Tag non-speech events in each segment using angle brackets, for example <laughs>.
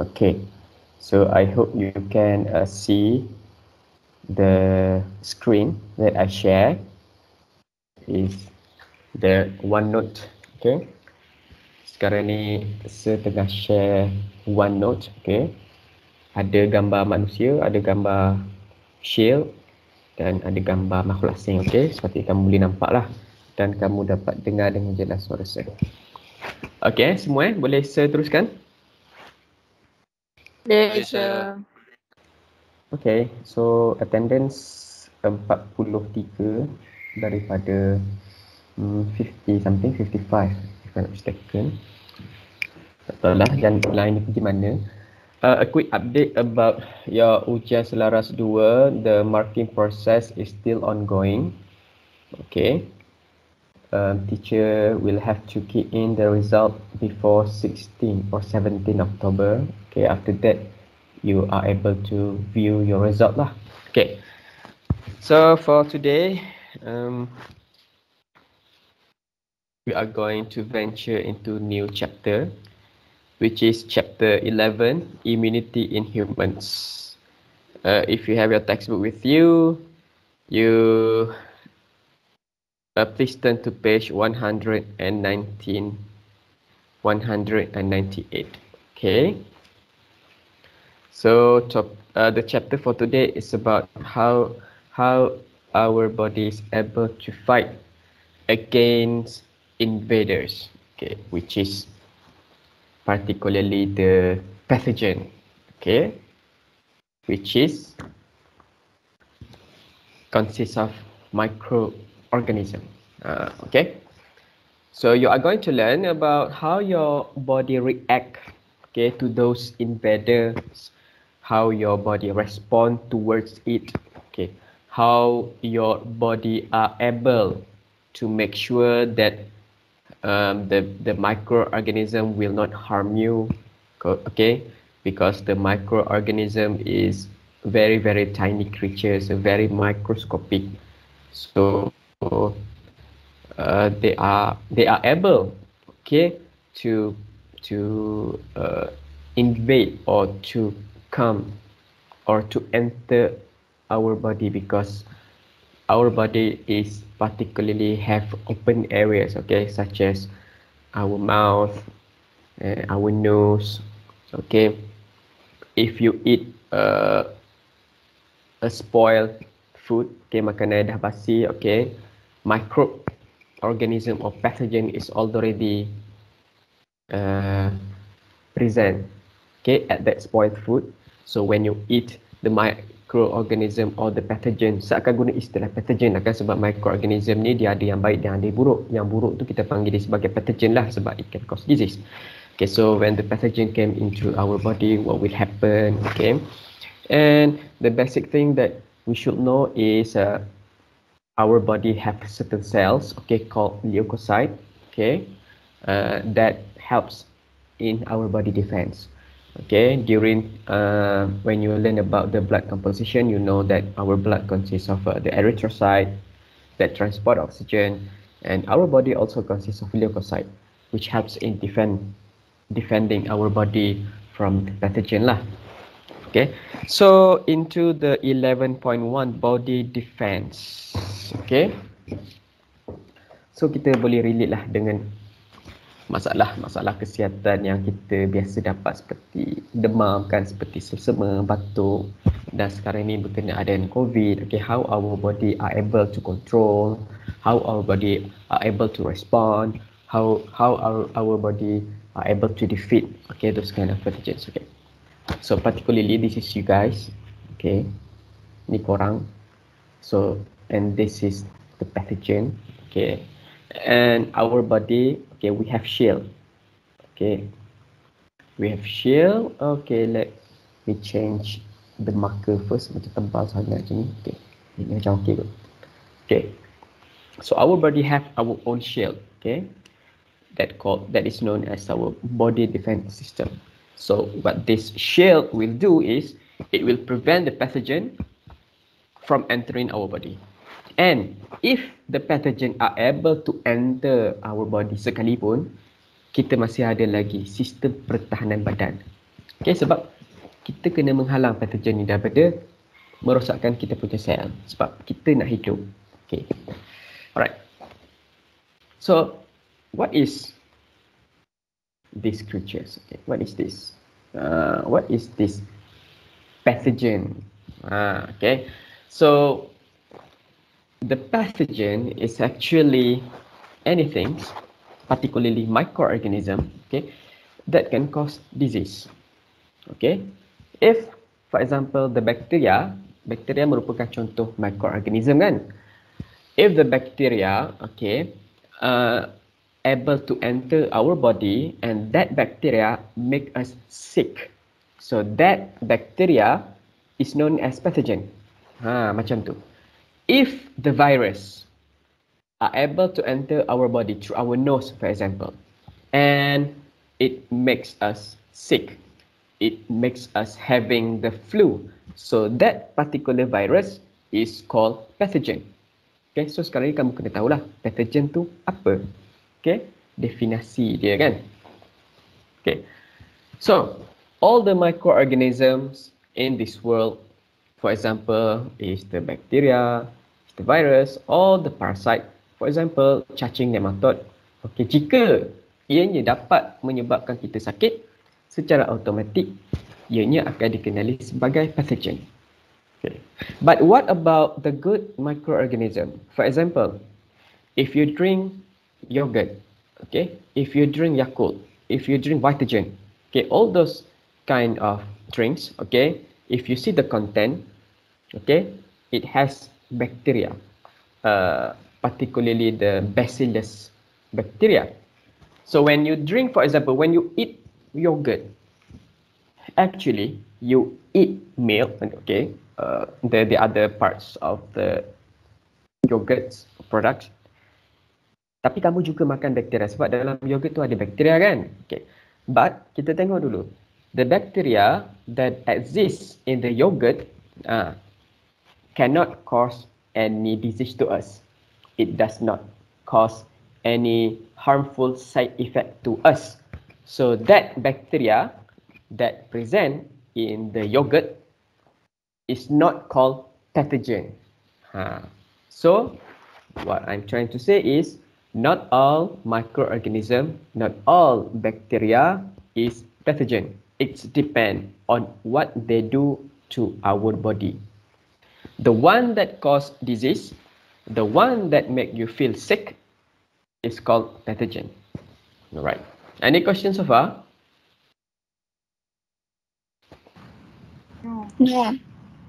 Okay, so I hope you can uh, see the screen that I share is the OneNote. Okay, sekarang ni saya tengah share OneNote. Okay, ada gambar manusia, ada gambar shield dan ada gambar makhluk asing. Okay, seperti kamu boleh nampak lah dan kamu dapat dengar dengan jelas suara saya. Okay, semua eh? boleh saya teruskan? Malaysia. Okay, so attendance empat puluh tiga daripada um, hmm, 50 something, 55 if I'm not mistaken. Tak tahu lah yang lain ni pergi mana. Uh, a quick update about your ujian selaras dua. the marking process is still ongoing. Okay. Um, teacher will have to key in the result before 16 or 17 October okay after that you are able to view your result lah okay so for today um, we are going to venture into new chapter which is chapter 11 immunity in humans uh, if you have your textbook with you you uh, please turn to page 119 198 okay so top, uh, the chapter for today is about how how our body is able to fight against invaders, okay, which is particularly the pathogen, okay, which is consists of microorganism, uh, okay. So you are going to learn about how your body react, okay, to those invaders how your body respond towards it okay how your body are able to make sure that um, the the microorganism will not harm you okay because the microorganism is very very tiny creatures very microscopic so uh, they are they are able okay to to uh, invade or to come or to enter our body because our body is particularly have open areas okay such as our mouth uh, our nose okay if you eat uh, a spoiled food okay makanan dah basi okay micro organism or pathogen is already uh, present okay at that spoiled food so when you eat the microorganism or the pathogen, saya akan guna istilah pathogen akan sebab microorganism ni dia ada yang baik dan ada yang buruk. Yang buruk tu kita panggil dia sebagai pathogen lah sebab it can cause disease. Okay, so when the pathogen came into our body, what will happen? Okay, and the basic thing that we should know is uh, our body have certain cells, okay, called leukocyte, okay, uh, that helps in our body defense. okay during uh, when you learn about the blood composition you know that our blood consists of uh, the erythrocyte that transport oxygen and our body also consists of leukocyte which helps in defend defending our body from pathogen lah okay so into the 11.1 body defense okay so kita boleh relate lah dengan masalah-masalah kesihatan yang kita biasa dapat seperti demam kan seperti selesema, batuk dan sekarang ni berkena ada COVID okay how our body are able to control how our body are able to respond how how our our body are able to defeat okay those kind of pathogens okay so particularly this is you guys okay ni korang so and this is the pathogen okay and our body okay we have shell okay we have shell okay let me change the marker first macam tebal sangat macam ni okay ini macam okay kot okay so our body have our own shell okay that called that is known as our body defense system so what this shell will do is it will prevent the pathogen from entering our body And if the pathogen are able to enter our body sekalipun, kita masih ada lagi sistem pertahanan badan. Okay, sebab kita kena menghalang pathogen ni daripada merosakkan kita punya sel sebab kita nak hidup. Okay. Alright. So, what is these creatures? Okay. What is this? Uh, what is this pathogen? Ah, okay. So, the pathogen is actually anything, particularly microorganism, okay, that can cause disease. Okay, if for example the bacteria, bacteria merupakan contoh microorganism kan. If the bacteria, okay, uh, able to enter our body and that bacteria make us sick. So that bacteria is known as pathogen. Ha, macam tu. if the virus are able to enter our body through our nose, for example, and it makes us sick, it makes us having the flu. So that particular virus is called pathogen. Okay, so sekarang ni kamu kena tahu lah, pathogen tu apa. Okay, definasi dia kan. Okay, so all the microorganisms in this world, for example, is the bacteria, the virus or the parasite, for example, cacing nematode. Okay, jika ianya dapat menyebabkan kita sakit, secara automatik ianya akan dikenali sebagai pathogen. Okay. But what about the good microorganism? For example, if you drink yogurt, okay, if you drink Yakult, if you drink Vitagen, okay, all those kind of drinks, okay, if you see the content, okay, it has bacteria, uh, particularly the bacillus bacteria. So when you drink, for example, when you eat yogurt, actually you eat milk, okay, uh, the, the other parts of the yogurt products, tapi kamu juga makan bakteria sebab dalam yogurt tu ada bakteria kan? Okay. But kita tengok dulu. The bacteria that exists in the yogurt, uh, cannot cause any disease to us. It does not cause any harmful side effect to us. So that bacteria that present in the yogurt is not called pathogen. Huh. So what I'm trying to say is not all microorganism, not all bacteria is pathogen. It depends on what they do to our body. the one that cause disease, the one that make you feel sick, is called pathogen. All right. Any questions so far? No. Yeah.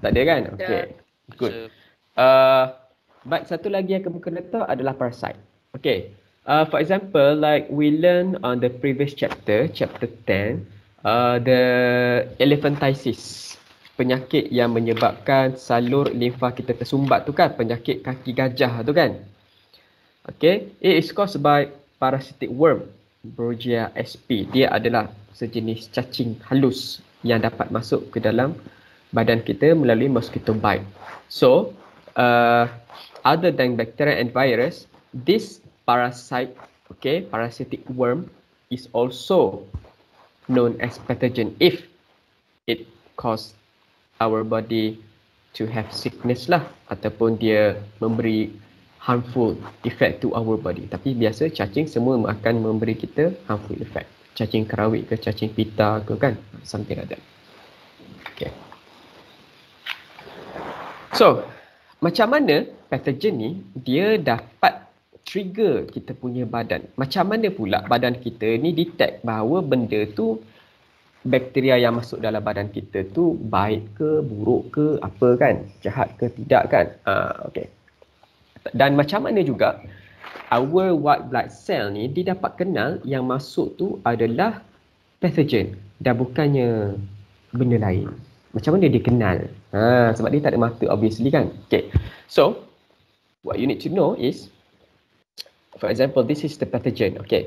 Tak ada kan? Okay. Yeah. Good. Sure. Uh, but satu lagi yang kamu kena tahu adalah parasite. Okay. Uh, for example, like we learn on the previous chapter, chapter 10, uh, the elephantiasis penyakit yang menyebabkan salur limfa kita tersumbat tu kan penyakit kaki gajah tu kan okay it is caused by parasitic worm Brugia sp dia adalah sejenis cacing halus yang dapat masuk ke dalam badan kita melalui mosquito bite so uh, other than bacteria and virus this parasite okay parasitic worm is also known as pathogen if it cause our body to have sickness lah ataupun dia memberi harmful effect to our body tapi biasa cacing semua akan memberi kita harmful effect cacing kerawit ke cacing pita ke kan something like that okay so macam mana pathogen ni dia dapat trigger kita punya badan macam mana pula badan kita ni detect bahawa benda tu bakteria yang masuk dalam badan kita tu baik ke buruk ke apa kan jahat ke tidak kan uh, ah, okay. dan macam mana juga our white blood cell ni dia dapat kenal yang masuk tu adalah pathogen dan bukannya benda lain macam mana dia kenal ha, sebab dia tak ada mata obviously kan okay. so what you need to know is for example this is the pathogen okay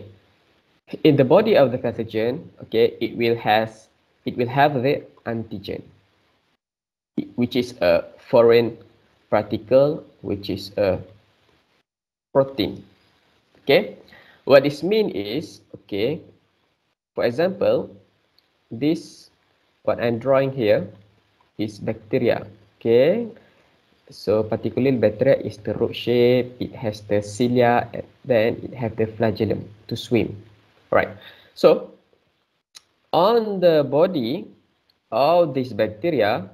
in the body of the pathogen okay it will has it will have the antigen which is a foreign particle which is a protein okay what this mean is okay for example this what i'm drawing here is bacteria okay so particularly bacteria is the root shape it has the cilia and then it has the flagellum to swim Right, So on the body of this bacteria,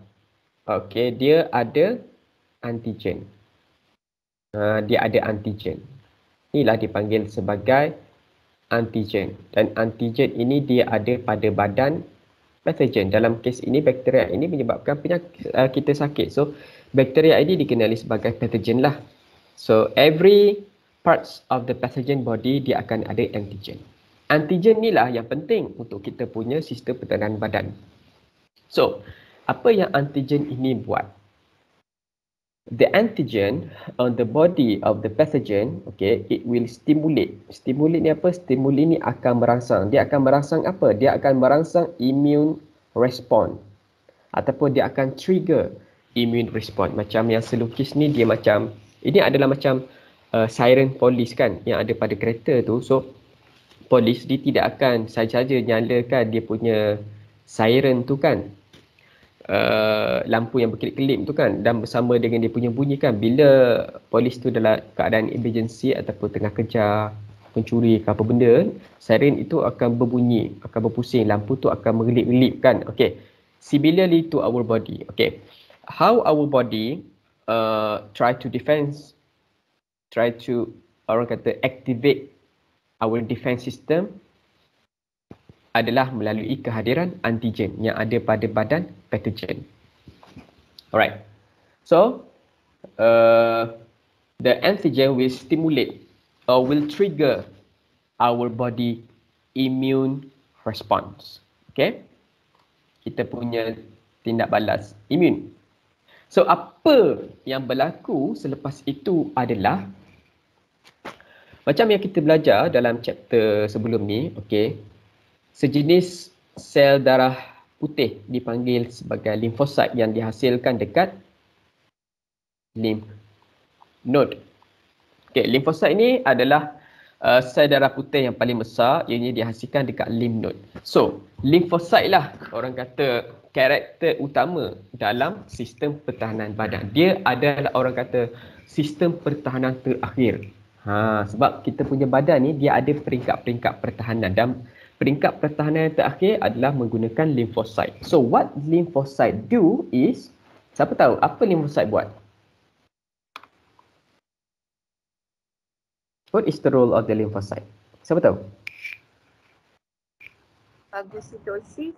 okay, dia ada antigen. Uh, dia ada antigen. Inilah dipanggil sebagai antigen. Dan antigen ini dia ada pada badan pathogen. Dalam kes ini, bakteria ini menyebabkan penyakit uh, kita sakit. So, bakteria ini dikenali sebagai pathogen lah. So, every parts of the pathogen body, dia akan ada antigen antigen ni lah yang penting untuk kita punya sistem pertahanan badan. So, apa yang antigen ini buat? The antigen on the body of the pathogen, okay, it will stimulate. Stimulate ni apa? Stimulate ni akan merangsang. Dia akan merangsang apa? Dia akan merangsang immune response. Ataupun dia akan trigger immune response. Macam yang selukis ni dia macam, ini adalah macam uh, siren polis kan yang ada pada kereta tu. So, polis dia tidak akan saja-saja nyalakan dia punya siren tu kan uh, lampu yang berkelip-kelip tu kan dan bersama dengan dia punya bunyi kan bila polis tu dalam keadaan emergency ataupun tengah kejar pencuri ke apa benda siren itu akan berbunyi akan berpusing lampu tu akan mengelip-kelip kan okey similarly to our body okey how our body uh, try to defense try to orang kata activate our defense system adalah melalui kehadiran antigen yang ada pada badan pathogen. Alright. So, uh, the antigen will stimulate or will trigger our body immune response. Okay. Kita punya tindak balas imun. So, apa yang berlaku selepas itu adalah macam yang kita belajar dalam chapter sebelum ni, okey. Sejenis sel darah putih dipanggil sebagai limfosit yang dihasilkan dekat lymph node. Okey, limfosit ini adalah uh, sel darah putih yang paling besar yang dihasilkan dekat lymph node. So, limfosit lah orang kata karakter utama dalam sistem pertahanan badan. Dia adalah orang kata sistem pertahanan terakhir Ha, sebab kita punya badan ni dia ada peringkat-peringkat pertahanan dan peringkat pertahanan yang terakhir adalah menggunakan lymphocyte. So what lymphocyte do is siapa tahu apa lymphocyte buat? What is the role of the lymphocyte? Siapa tahu? Fagositosis.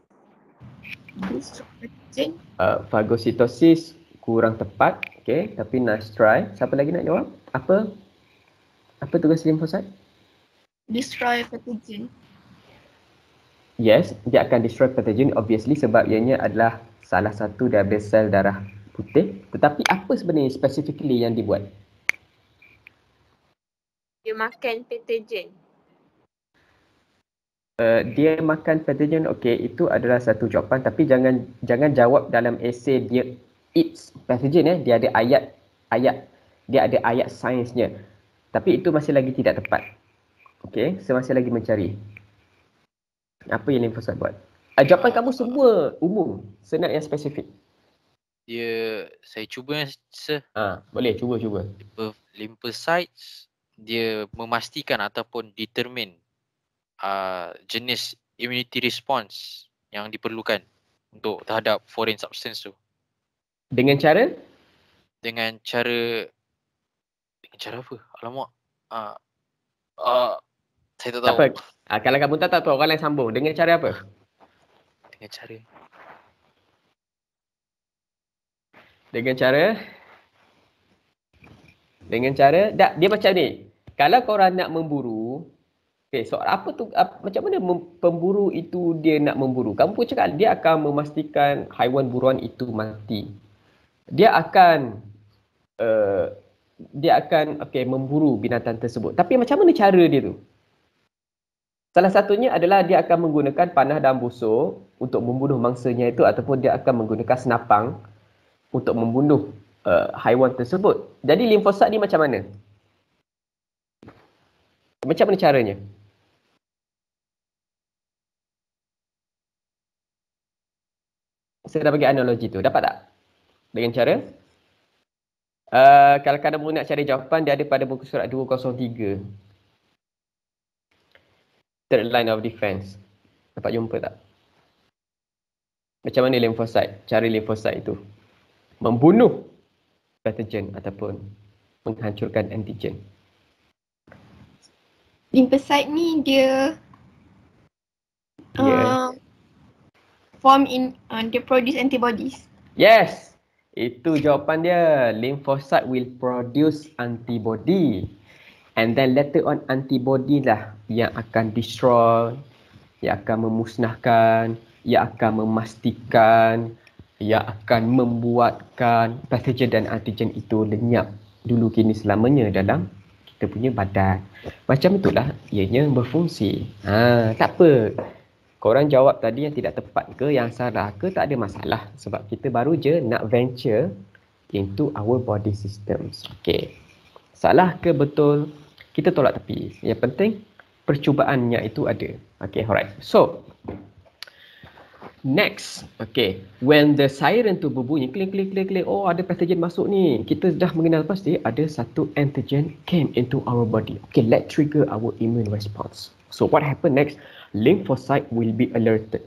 Uh, fagositosis kurang tepat. Okay, tapi nice try. Siapa lagi nak jawab? Apa apa tugas limfosit? Destroy pathogen. Yes, dia akan destroy pathogen obviously sebab ianya adalah salah satu daripada sel darah putih. Tetapi apa sebenarnya specifically yang dibuat? Dia makan pathogen. Uh, dia makan pathogen, okey itu adalah satu jawapan tapi jangan jangan jawab dalam essay dia eats pathogen eh. Dia ada ayat, ayat, dia ada ayat sainsnya. Tapi itu masih lagi tidak tepat. Okey, saya masih lagi mencari. Apa yang lymphocyte buat? Uh, jawapan kamu semua umum. Saya yang spesifik. Ya, yeah, saya cuba yang se... Ha, boleh, cuba-cuba. Lymphocyte, dia memastikan ataupun determine uh, jenis immunity response yang diperlukan untuk terhadap foreign substance tu. Dengan cara? Dengan cara cara apa? Alamak. Ah, ah. saya tak tahu. apa. Uh, kalau kamu tak tahu, orang lain sambung. Dengan cara apa? Dengan cara. Dengan cara. Dengan cara. Tak, dia macam ni. Kalau korang nak memburu, okey. so apa tu, apa, macam mana mem, pemburu itu dia nak memburu? Kamu pun cakap dia akan memastikan haiwan buruan itu mati. Dia akan eh, dia akan okay, memburu binatang tersebut. Tapi macam mana cara dia tu? Salah satunya adalah dia akan menggunakan panah dan busur untuk membunuh mangsanya itu ataupun dia akan menggunakan senapang untuk membunuh uh, haiwan tersebut. Jadi limfosat ni macam mana? Macam mana caranya? Saya dah bagi analogi tu. Dapat tak? Dengan cara? Uh, kalau kamu nak cari jawapan, dia ada pada buku surat 203. Third line of defense. Dapat jumpa tak? Macam mana lymphocyte? Cari lymphocyte itu. Membunuh pathogen ataupun menghancurkan antigen. Lymphocyte ni dia yeah. uh, um, form in uh, dia produce antibodies. Yes, itu jawapan dia. Lymphocyte will produce antibody. And then later on antibody lah yang akan destroy, yang akan memusnahkan, yang akan memastikan, yang akan membuatkan pathogen dan antigen itu lenyap dulu kini selamanya dalam kita punya badan. Macam itulah ianya berfungsi. Ha, tak apa korang jawab tadi yang tidak tepat ke yang salah ke tak ada masalah sebab kita baru je nak venture into our body systems. Okay. Salah ke betul? Kita tolak tepi. Yang penting percubaannya itu ada. Okay, alright. So, next. Okay. When the siren tu berbunyi, klik klik klik klik, Oh, ada pathogen masuk ni. Kita dah mengenal pasti ada satu antigen came into our body. Okay, let trigger our immune response. So, what happen next? lymphocyte will be alerted.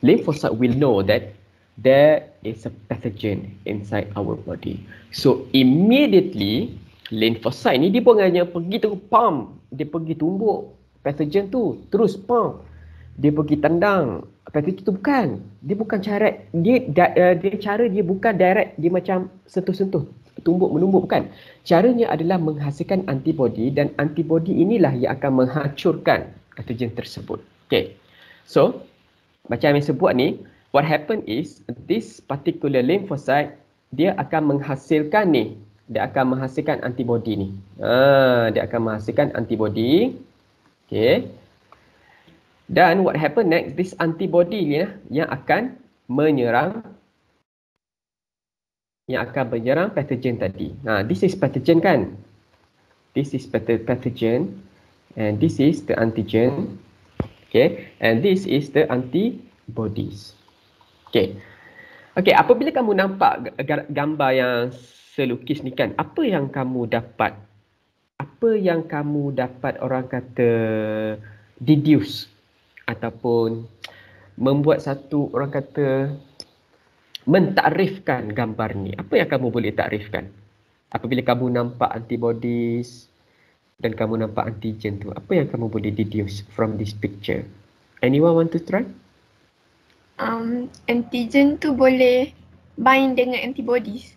Lymphocyte will know that there is a pathogen inside our body. So immediately, lymphocyte ni dia pun hanya pergi terus pump. Dia pergi tumbuk pathogen tu, terus pump. Dia pergi tendang. Pathogen tu bukan. Dia bukan cara, dia, da, uh, dia cara dia bukan direct, dia macam sentuh-sentuh. Tumbuk menumbuk bukan. Caranya adalah menghasilkan antibody dan antibody inilah yang akan menghancurkan antigen tersebut. Okay. So, macam yang sebut ni, what happen is this particular lymphocyte dia akan menghasilkan ni, dia akan menghasilkan antibody ni. Ha, dia akan menghasilkan antibody. Okay. Dan what happen next, this antibody ni lah yang akan menyerang yang akan menyerang pathogen tadi. Ha, this is pathogen kan? This is pathogen and this is the antigen okay and this is the antibodies okay okay apabila kamu nampak gambar yang selukis ni kan apa yang kamu dapat apa yang kamu dapat orang kata deduce ataupun membuat satu orang kata mentakrifkan gambar ni apa yang kamu boleh takrifkan apabila kamu nampak antibodies dan kamu nampak antigen tu, apa yang kamu boleh deduce from this picture? Anyone want to try? Um, antigen tu boleh bind dengan antibodies.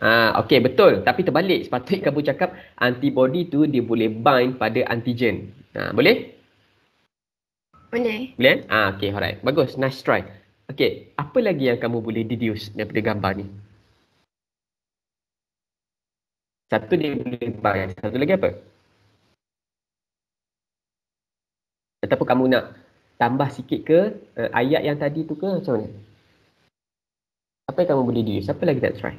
Ah, okay, betul. Tapi terbalik. Sepatutnya kamu cakap antibody tu dia boleh bind pada antigen. Ah, boleh? Boleh. Boleh? Kan? Ah, okay, alright. Bagus. Nice try. Okay, apa lagi yang kamu boleh deduce daripada gambar ni? Satu dia boleh buy. Satu lagi apa? Atau kamu nak tambah sikit ke uh, ayat yang tadi tu ke macam mana? Apa yang kamu boleh do? Siapa lagi tak try?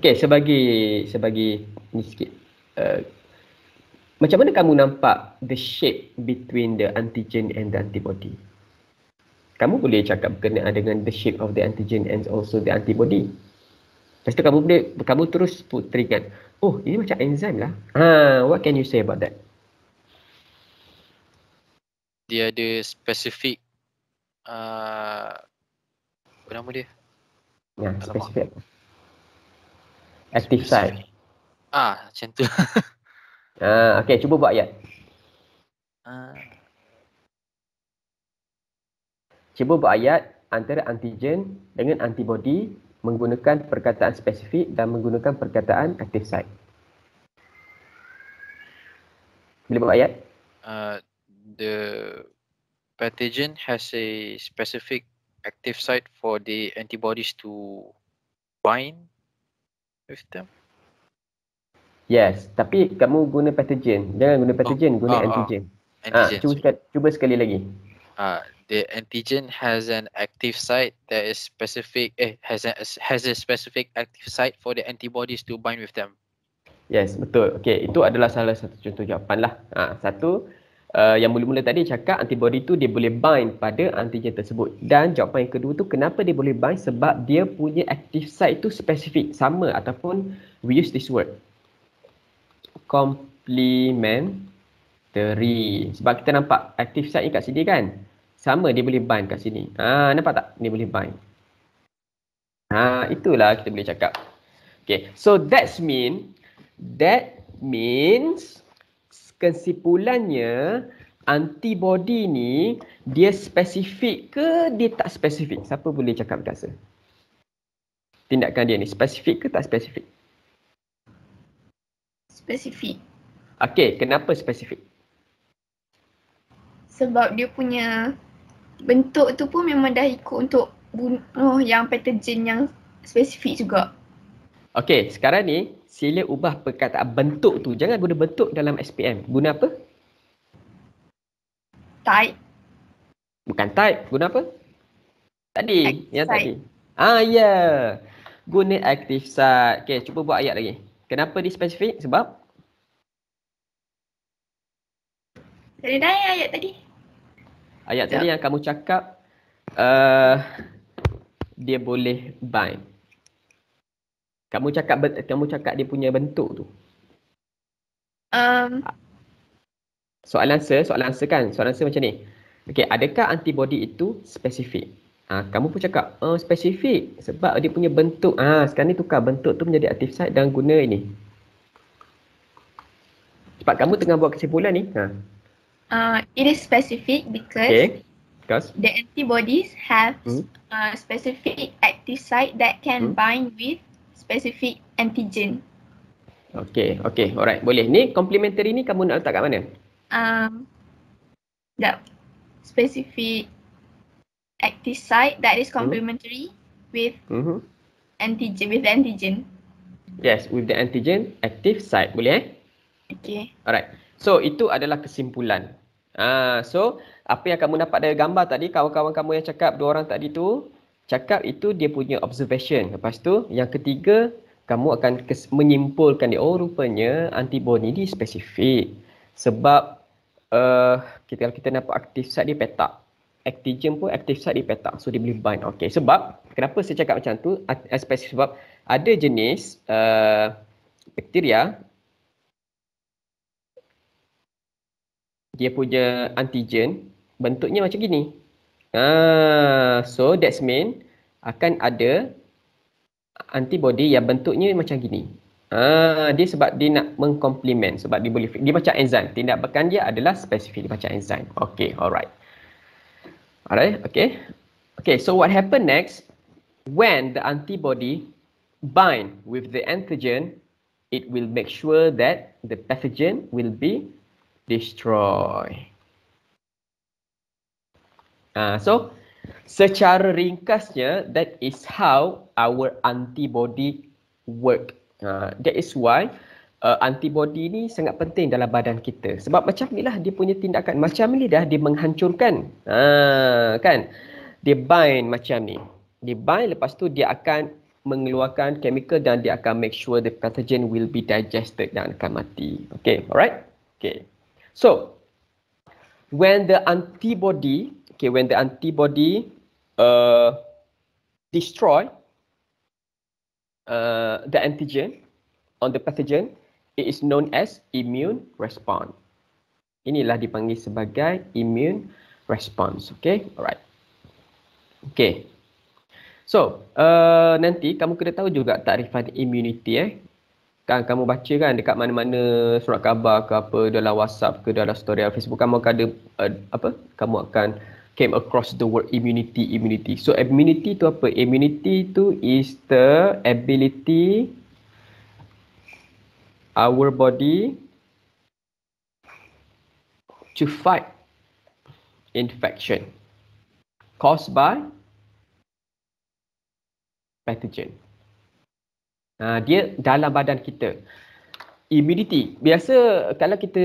Okay, sebagai sebagai ni sikit. Uh, macam mana kamu nampak the shape between the antigen and the antibody? kamu boleh cakap berkenaan dengan the shape of the antigen and also the antibody. Lepas tu kamu boleh, kamu terus put, teringat, oh ini macam enzim lah. Ha, what can you say about that? Dia ada specific, uh, apa nama dia? Ya, yeah, specific. Active site. Ah, macam tu. <laughs> ah, okay, cuba buat ayat. Ah cuba ayat antara antigen dengan antibodi menggunakan perkataan spesifik dan menggunakan perkataan active site. Boleh buat ayat? Uh, the pathogen has a specific active site for the antibodies to bind with them? Yes, tapi kamu guna pathogen. Jangan guna pathogen, oh, guna oh, antigen. Oh, antigen. Ha, cuba, cuba sekali lagi. Uh, the antigen has an active site that is specific eh, has a has a specific active site for the antibodies to bind with them. Yes, betul. Okay, itu adalah salah satu contoh jawapan lah. Ha, satu, uh, yang mula-mula tadi cakap antibody tu dia boleh bind pada antigen tersebut. Dan jawapan yang kedua tu kenapa dia boleh bind? Sebab dia punya active site tu spesifik sama ataupun we use this word. Complementary. Sebab kita nampak active site ni kat sini kan? sama dia boleh bind kat sini. Ha nampak tak? Dia boleh bind. Ha itulah kita boleh cakap. Okay, so that mean that means kesimpulannya antibody ni dia spesifik ke dia tak spesifik? Siapa boleh cakap perkasa? Tindakan dia ni spesifik ke tak spesifik? Spesifik. Okay, kenapa spesifik? Sebab dia punya bentuk tu pun memang dah ikut untuk bunuh oh, yang pathogen yang spesifik juga. Okey, sekarang ni sila ubah perkataan bentuk tu. Jangan guna bentuk dalam SPM. Guna apa? Type. Bukan type, guna apa? Tadi, active yang site. tadi. Ah, ya. Yeah. Guna active site. Okey, cuba buat ayat lagi. Kenapa di spesifik? Sebab? Tadi dah ayat tadi ayat tadi yeah. yang kamu cakap uh, dia boleh bind kamu cakap kamu cakap dia punya bentuk tu um soalan saya soalan saya kan soalan saya macam ni okey adakah antibody itu spesifik ha, ah, kamu pun cakap oh, spesifik sebab dia punya bentuk ah ha, sekarang ni tukar bentuk tu menjadi aktif site dan guna ini sebab kamu tengah buat kesimpulan ni ha Uh, it is specific because okay. the antibodies have mm. a uh, specific active site that can mm. bind with specific antigen. Okay, okay, alright. Boleh. Ni complementary ni kamu nak letak kat mana? Um, the specific active site that is hmm. complementary mm. with mm-hmm. antigen, with antigen. Yes, with the antigen active site. Boleh eh? Okay. Alright. So, itu adalah kesimpulan. Ah, so apa yang kamu dapat dari gambar tadi kawan-kawan kamu yang cakap dua orang tadi tu cakap itu dia punya observation. Lepas tu yang ketiga kamu akan kes- menyimpulkan dia oh rupanya antibody ni spesifik sebab uh, kita kalau kita nampak aktif site di petak antigen pun aktif site di petak so dia boleh bind. Okey sebab kenapa saya cakap macam tu spesifik sebab ada jenis uh, bakteria dia punya antigen bentuknya macam gini. Ah, so that's mean akan ada antibody yang bentuknya macam gini. Ah, dia sebab dia nak mengkomplement sebab dia boleh dia macam enzim. Tindakan dia adalah spesifik dia macam enzim. Okay, alright. Alright, okay. Okay, so what happen next? When the antibody bind with the antigen, it will make sure that the pathogen will be destroy. Uh, so, secara ringkasnya, that is how our antibody work. Uh, that is why uh, antibody ni sangat penting dalam badan kita. Sebab macam ni lah dia punya tindakan. Macam ni dah dia menghancurkan. Uh, kan? Dia bind macam ni. Dia bind lepas tu dia akan mengeluarkan chemical dan dia akan make sure the pathogen will be digested dan akan mati. Okay, alright? Okay. So, when the antibody, okay, when the antibody uh, destroy uh, the antigen on the pathogen, it is known as immune response. Inilah dipanggil sebagai immune response. Okay, alright. Okay. So, uh, nanti kamu kena tahu juga tarifan immunity eh kan kamu baca kan dekat mana-mana surat khabar ke apa dalam WhatsApp ke dalam story dalam Facebook kamu akan ada uh, apa kamu akan came across the word immunity immunity. So immunity tu apa? Immunity tu is the ability our body to fight infection caused by pathogen. Ah, dia dalam badan kita immunity biasa kalau kita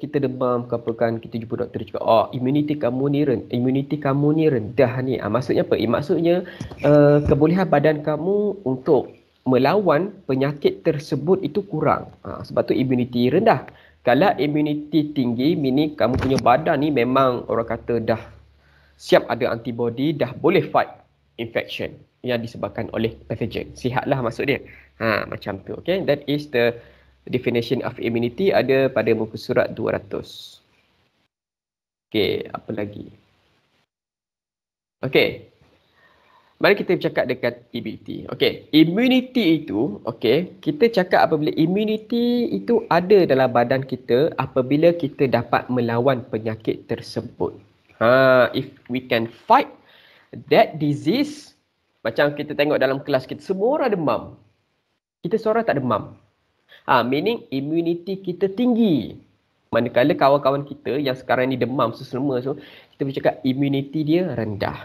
kita demam ke apa kan kita jumpa doktor juga oh immunity kamu ni rendah immunity kamu ni rendah ni ha, maksudnya apa eh, maksudnya uh, kebolehan badan kamu untuk melawan penyakit tersebut itu kurang ha, sebab tu immunity rendah kalau immunity tinggi mini kamu punya badan ni memang orang kata dah siap ada antibody dah boleh fight infection yang disebabkan oleh pathogen. Sihatlah maksud dia. Ha, macam tu. Okay. That is the definition of immunity ada pada muka surat 200. Okay, apa lagi? Okay. Mari kita bercakap dekat immunity. Okay, immunity itu, okay, kita cakap apabila immunity itu ada dalam badan kita apabila kita dapat melawan penyakit tersebut. Ha, if we can fight that disease, macam kita tengok dalam kelas kita, semua orang demam. Kita seorang tak demam. Ha, meaning immunity kita tinggi. Manakala kawan-kawan kita yang sekarang ni demam semua so kita boleh cakap immunity dia rendah.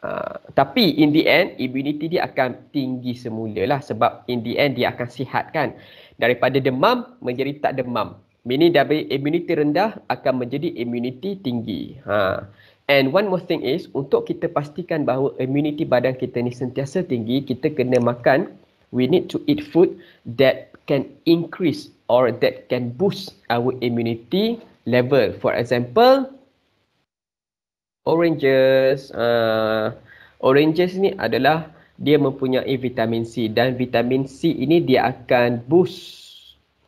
Ha, tapi in the end, immunity dia akan tinggi semula lah sebab in the end dia akan sihat kan. Daripada demam menjadi tak demam. Meaning dari immunity rendah akan menjadi immunity tinggi. Ha. And one more thing is untuk kita pastikan bahawa immunity badan kita ni sentiasa tinggi, kita kena makan we need to eat food that can increase or that can boost our immunity level. For example, oranges. Uh, oranges ni adalah dia mempunyai vitamin C dan vitamin C ini dia akan boost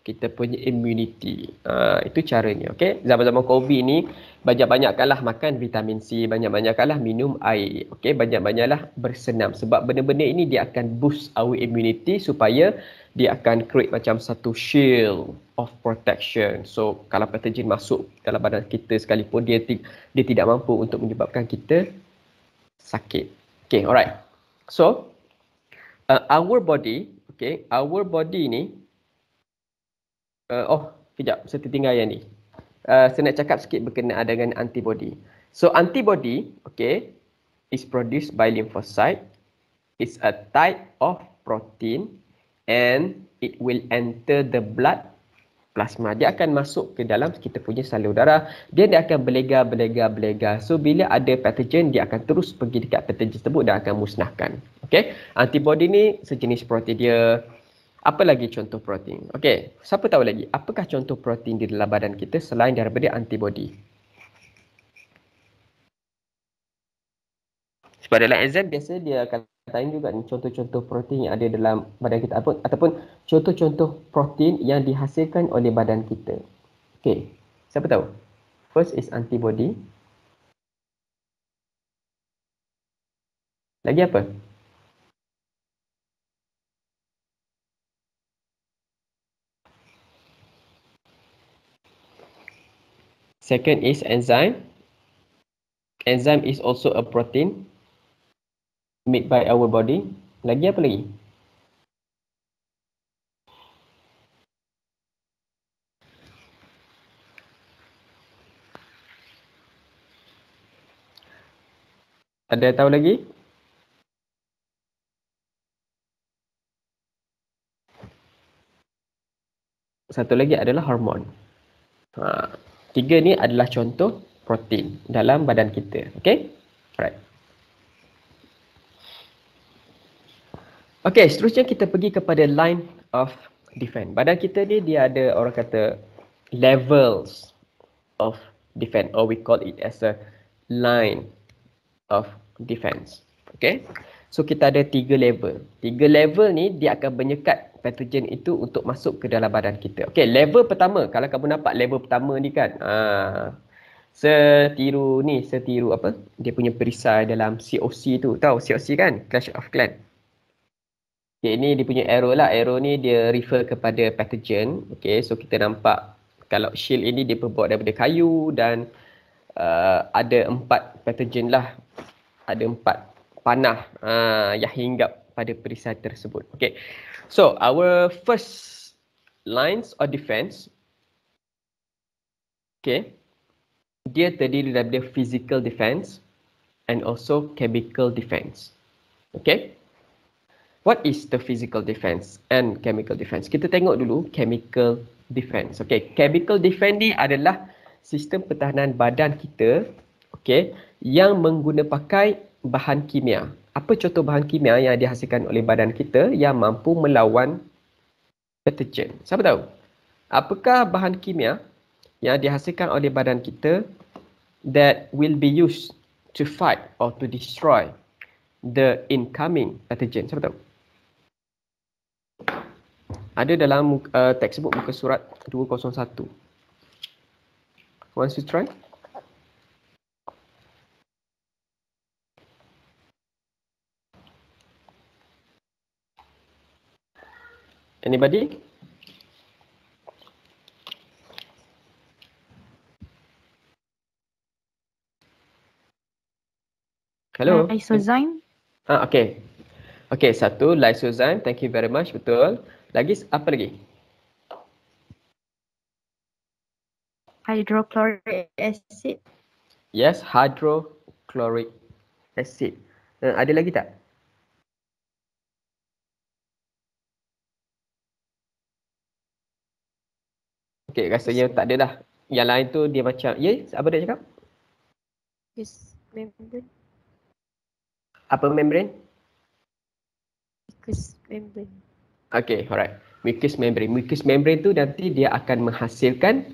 kita punya immunity. Uh, itu caranya. Okay? Zaman-zaman COVID ni, banyak-banyakkanlah makan vitamin C, banyak-banyakkanlah minum air. Okay? Banyak-banyaklah bersenam. Sebab benda-benda ini dia akan boost our immunity supaya dia akan create macam satu shield of protection. So kalau pathogen masuk dalam badan kita sekalipun dia t- dia tidak mampu untuk menyebabkan kita sakit. Okay, alright. So uh, our body, okay, our body ni Uh, oh, kejap. Saya tertinggal yang ni. Uh, saya nak cakap sikit berkenaan dengan antibody. So, antibody, okay, is produced by lymphocyte. It's a type of protein and it will enter the blood plasma. Dia akan masuk ke dalam kita punya salur darah. Dia, dia akan berlega, berlega, berlega. So, bila ada pathogen, dia akan terus pergi dekat pathogen tersebut dan akan musnahkan. Okay, antibody ni sejenis protein dia. Apa lagi contoh protein? Okey, siapa tahu lagi? Apakah contoh protein di dalam badan kita selain daripada antibodi? Sebab dalam exam biasa dia akan katain juga contoh-contoh protein yang ada dalam badan kita ataupun, ataupun contoh-contoh protein yang dihasilkan oleh badan kita. Okey, siapa tahu? First is antibody. Lagi apa? Second is enzyme. Enzyme is also a protein made by our body. Lagi apa lagi? Ada tahu lagi? Satu lagi adalah hormon. Ha. Tiga ni adalah contoh protein dalam badan kita. Okay? Right. Okay, seterusnya kita pergi kepada line of defense. Badan kita ni dia ada orang kata levels of defense or we call it as a line of defense. Okay? So kita ada tiga level. Tiga level ni dia akan menyekat patogen itu untuk masuk ke dalam badan kita. Okey, level pertama, kalau kamu nampak level pertama ni kan, aa, ha, setiru ni, setiru apa, dia punya perisai dalam COC tu, tahu COC kan, Clash of Clan. Okey, ini dia punya arrow lah, arrow ni dia refer kepada patogen. Okey, so kita nampak kalau shield ini dia berbuat daripada kayu dan uh, ada empat patogen lah, ada empat panah uh, yang hinggap pada perisai tersebut. Okey, So our first lines of defense, okay, dia terdiri daripada physical defense and also chemical defense, okay. What is the physical defense and chemical defense? Kita tengok dulu chemical defense. Okay, chemical defense ni adalah sistem pertahanan badan kita, okay, yang menggunakan bahan kimia apa contoh bahan kimia yang dihasilkan oleh badan kita yang mampu melawan deterjen? Siapa tahu? Apakah bahan kimia yang dihasilkan oleh badan kita that will be used to fight or to destroy the incoming deterjen? Siapa tahu? Ada dalam uh, textbook muka surat 201. Once you try. Anybody? Hello. Lysozyme. Uh, ah, okay. Okay, satu lysozyme. Thank you very much. Betul. Lagi apa lagi? Hydrochloric acid. Yes, hydrochloric acid. Uh, ada lagi tak? Okay, rasanya yes. tak ada dah. Yang lain tu dia macam, ya yes, apa dia cakap? Yes, membrane. Apa membrane? Mucus membrane. Okay, alright. Mucus membrane. Mucus membrane tu nanti dia akan menghasilkan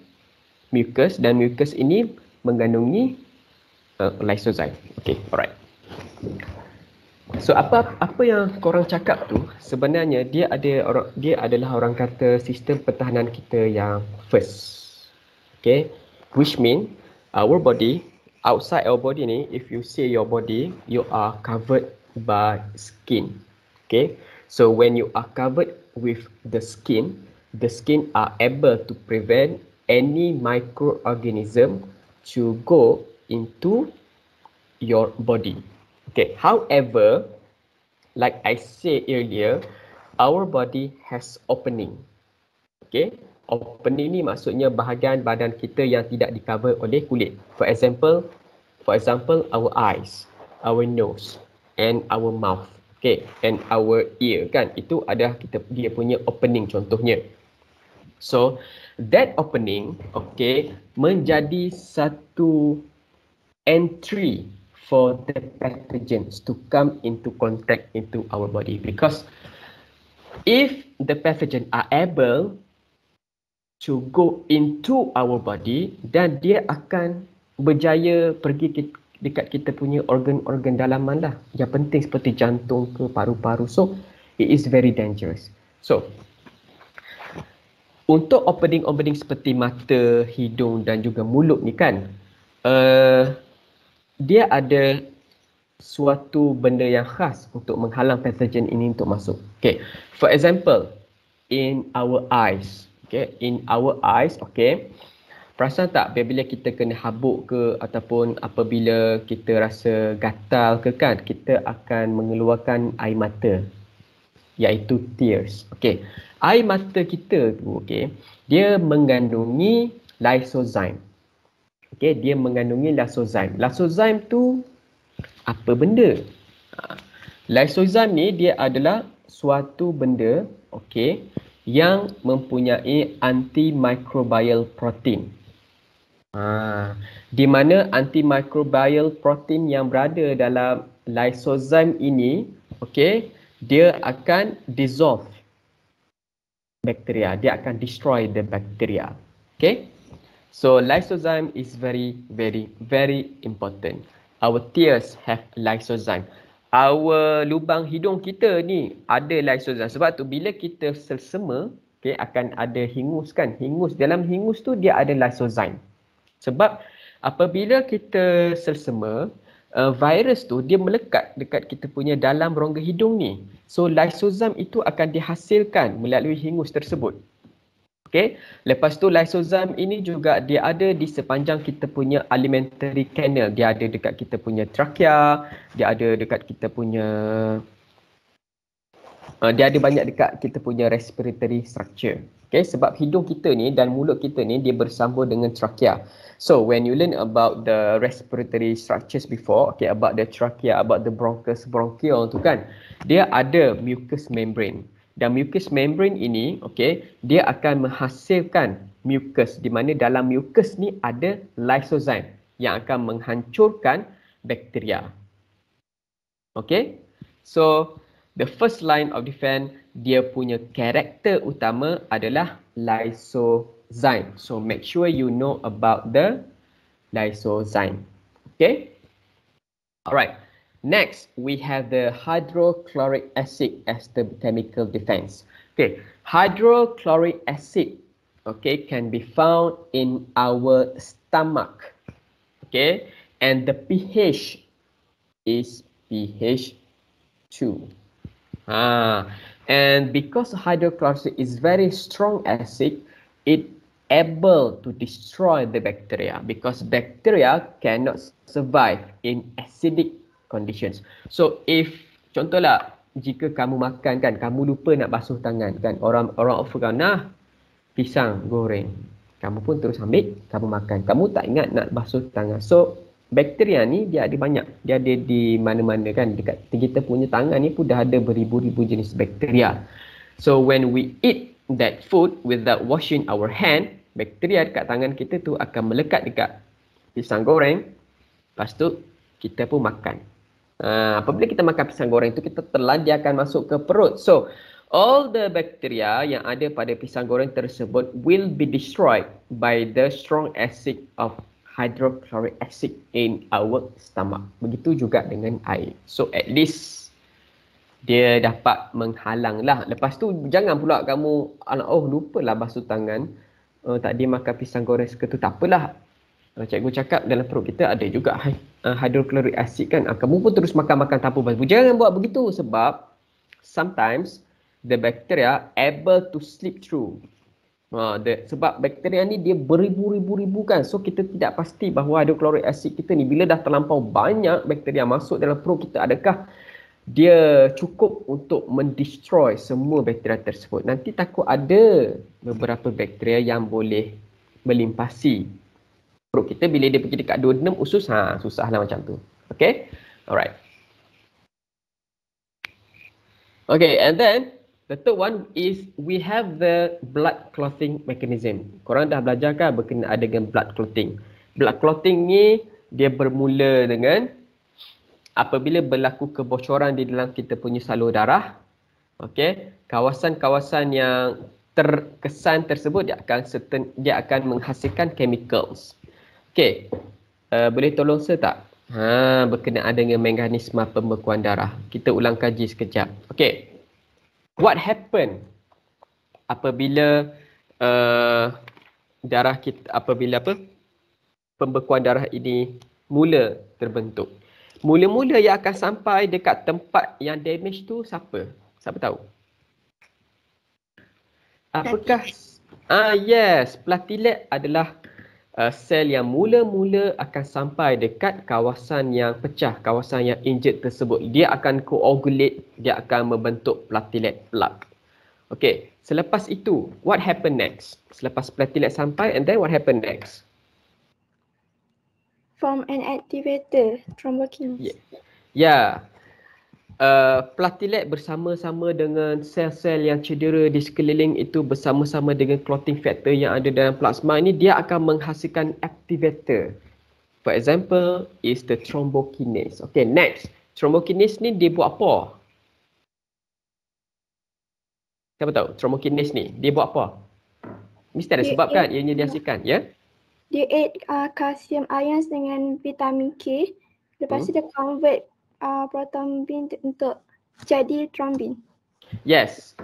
mucus dan mucus ini mengandungi uh, lysozyme. Okay, alright. So apa apa yang korang cakap tu sebenarnya dia ada orang dia adalah orang kata sistem pertahanan kita yang first. Okay, which mean uh, our body outside our body ni if you see your body you are covered by skin. Okay, so when you are covered with the skin, the skin are able to prevent any microorganism to go into your body. Okay, however, like I said earlier, our body has opening. Okay, opening ni maksudnya bahagian badan kita yang tidak dicover oleh kulit. For example, for example, our eyes, our nose and our mouth. Okay, and our ear kan, itu ada kita, dia punya opening contohnya. So, that opening, okay, menjadi satu entry for the pathogens to come into contact into our body because if the pathogen are able to go into our body then dia akan berjaya pergi ke, dekat kita punya organ-organ dalaman lah yang penting seperti jantung ke paru-paru so it is very dangerous so untuk opening-opening seperti mata, hidung dan juga mulut ni kan uh, dia ada suatu benda yang khas untuk menghalang pathogen ini untuk masuk. Okay, for example, in our eyes, okay, in our eyes, okay, perasan tak bila kita kena habuk ke ataupun apabila kita rasa gatal ke kan, kita akan mengeluarkan air mata iaitu tears. Okay, air mata kita tu, okay, dia mengandungi lysozyme okay, dia mengandungi lysozyme. Lysozyme tu apa benda? Ha. Lysozyme ni dia adalah suatu benda okay, yang mempunyai antimicrobial protein. Ha, di mana antimicrobial protein yang berada dalam lysozyme ini, okay, dia akan dissolve bakteria. Dia akan destroy the bakteria. Okay? So lysozyme is very, very, very important. Our tears have lysozyme. Our lubang hidung kita ni ada lysozyme. Sebab tu bila kita selsema, okay, akan ada hingus kan. Hingus, dalam hingus tu dia ada lysozyme. Sebab apabila kita selsema, uh, virus tu dia melekat dekat kita punya dalam rongga hidung ni. So lysozyme itu akan dihasilkan melalui hingus tersebut. Okay. Lepas tu lysozyme ini juga dia ada di sepanjang kita punya alimentary canal. Dia ada dekat kita punya trachea, dia ada dekat kita punya uh, dia ada banyak dekat kita punya respiratory structure. Okay, sebab hidung kita ni dan mulut kita ni dia bersambung dengan trachea. So when you learn about the respiratory structures before, okay, about the trachea, about the bronchus, bronchial tu kan, dia ada mucous membrane dan mucus membrane ini okay, dia akan menghasilkan mucus di mana dalam mucus ni ada lysozyme yang akan menghancurkan bakteria Okay, so the first line of defense dia punya karakter utama adalah lysozyme so make sure you know about the lysozyme Okay, alright Next, we have the hydrochloric acid as the chemical defense. Okay, hydrochloric acid, okay, can be found in our stomach, okay, and the pH is pH 2. Ah, and because hydrochloric is very strong acid, it able to destroy the bacteria because bacteria cannot survive in acidic conditions. So if contohlah jika kamu makan kan, kamu lupa nak basuh tangan kan. Orang orang offer kau pisang goreng. Kamu pun terus ambil, kamu makan. Kamu tak ingat nak basuh tangan. So bakteria ni dia ada banyak. Dia ada di mana-mana kan dekat kita punya tangan ni pun dah ada beribu-ribu jenis bakteria. So when we eat that food without washing our hand, bakteria dekat tangan kita tu akan melekat dekat pisang goreng. Lepas tu kita pun makan. Uh, apabila kita makan pisang goreng itu, kita telan dia akan masuk ke perut. So, all the bacteria yang ada pada pisang goreng tersebut will be destroyed by the strong acid of hydrochloric acid in our stomach. Begitu juga dengan air. So, at least dia dapat menghalang lah. Lepas tu jangan pula kamu oh lupalah basuh tangan uh, eh, tadi makan pisang goreng seketul. Tak apalah. Cikgu cakap dalam perut kita ada juga. <laughs> uh, hydrochloric acid kan uh, kamu pun terus makan-makan tanpa bantuan jangan buat begitu sebab sometimes the bacteria able to slip through uh, the, sebab bakteria ni dia beribu-ribu-ribu kan so kita tidak pasti bahawa hydrochloric acid kita ni bila dah terlampau banyak bakteria masuk dalam perut kita adakah dia cukup untuk mendestroy semua bakteria tersebut. Nanti takut ada beberapa bakteria yang boleh melimpasi perut kita bila dia pergi dekat duodenum usus ha susahlah macam tu okay, alright Okay, and then the third one is we have the blood clotting mechanism korang dah belajar kan berkenaan dengan blood clotting blood clotting ni dia bermula dengan apabila berlaku kebocoran di dalam kita punya salur darah okay, kawasan-kawasan yang terkesan tersebut dia akan certain, dia akan menghasilkan chemicals Okey. Uh, boleh tolong saya tak? Ha, berkenaan dengan mekanisme pembekuan darah. Kita ulang kaji sekejap. Okey. What happen apabila uh, darah kita apabila apa? Pembekuan darah ini mula terbentuk. Mula-mula ia akan sampai dekat tempat yang damage tu siapa? Siapa tahu? Apakah Ah yes, platelet adalah uh, sel yang mula-mula akan sampai dekat kawasan yang pecah, kawasan yang injured tersebut. Dia akan coagulate, dia akan membentuk platelet plaque. Okay, selepas itu, what happen next? Selepas platelet sampai and then what happen next? Form an activator, thrombokinase. Yeah. yeah, Uh, platelet bersama-sama dengan sel-sel yang cedera di sekeliling itu bersama-sama dengan clotting factor yang ada dalam plasma ini dia akan menghasilkan activator. For example is the thrombokinase. Okay next, thrombokinase ni dia buat apa? Siapa tahu thrombokinase ni dia buat apa? Mesti ada sebab kan ianya dihasilkan ya? Yeah? Dia add uh, calcium ions dengan vitamin K. Lepas hmm. tu dia convert uh, proton untuk jadi trombin? Yes.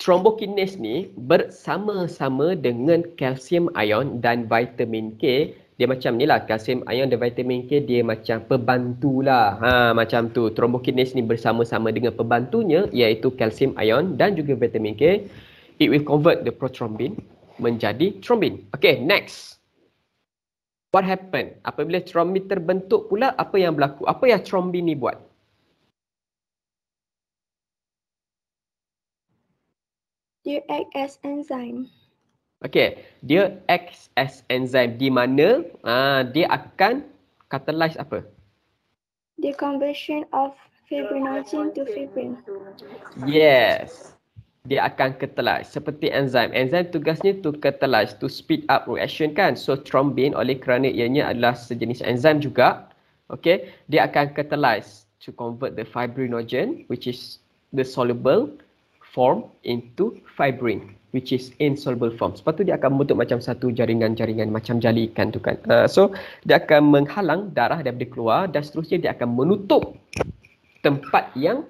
Trombokinase ni bersama-sama dengan kalsium ion dan vitamin K dia macam ni lah kalsium ion dan vitamin K dia macam pembantu lah ha, macam tu trombokinase ni bersama-sama dengan pembantunya iaitu kalsium ion dan juga vitamin K it will convert the prothrombin menjadi trombin okay next What happen? Apabila trombi terbentuk pula, apa yang berlaku? Apa yang trombi ni buat? Dia act as enzyme. Okay, dia act as enzyme di mana uh, dia akan catalyze apa? The conversion of fibrinogen to fibrin. Yes, dia akan catalyze seperti enzim. Enzim tugasnya to catalyze, to speed up reaction kan. So thrombin oleh kerana ianya adalah sejenis enzim juga. Okay, dia akan catalyze to convert the fibrinogen which is the soluble form into fibrin which is insoluble form. Sebab tu dia akan membentuk macam satu jaringan-jaringan macam jali ikan tu kan. Uh, so dia akan menghalang darah daripada keluar dan seterusnya dia akan menutup tempat yang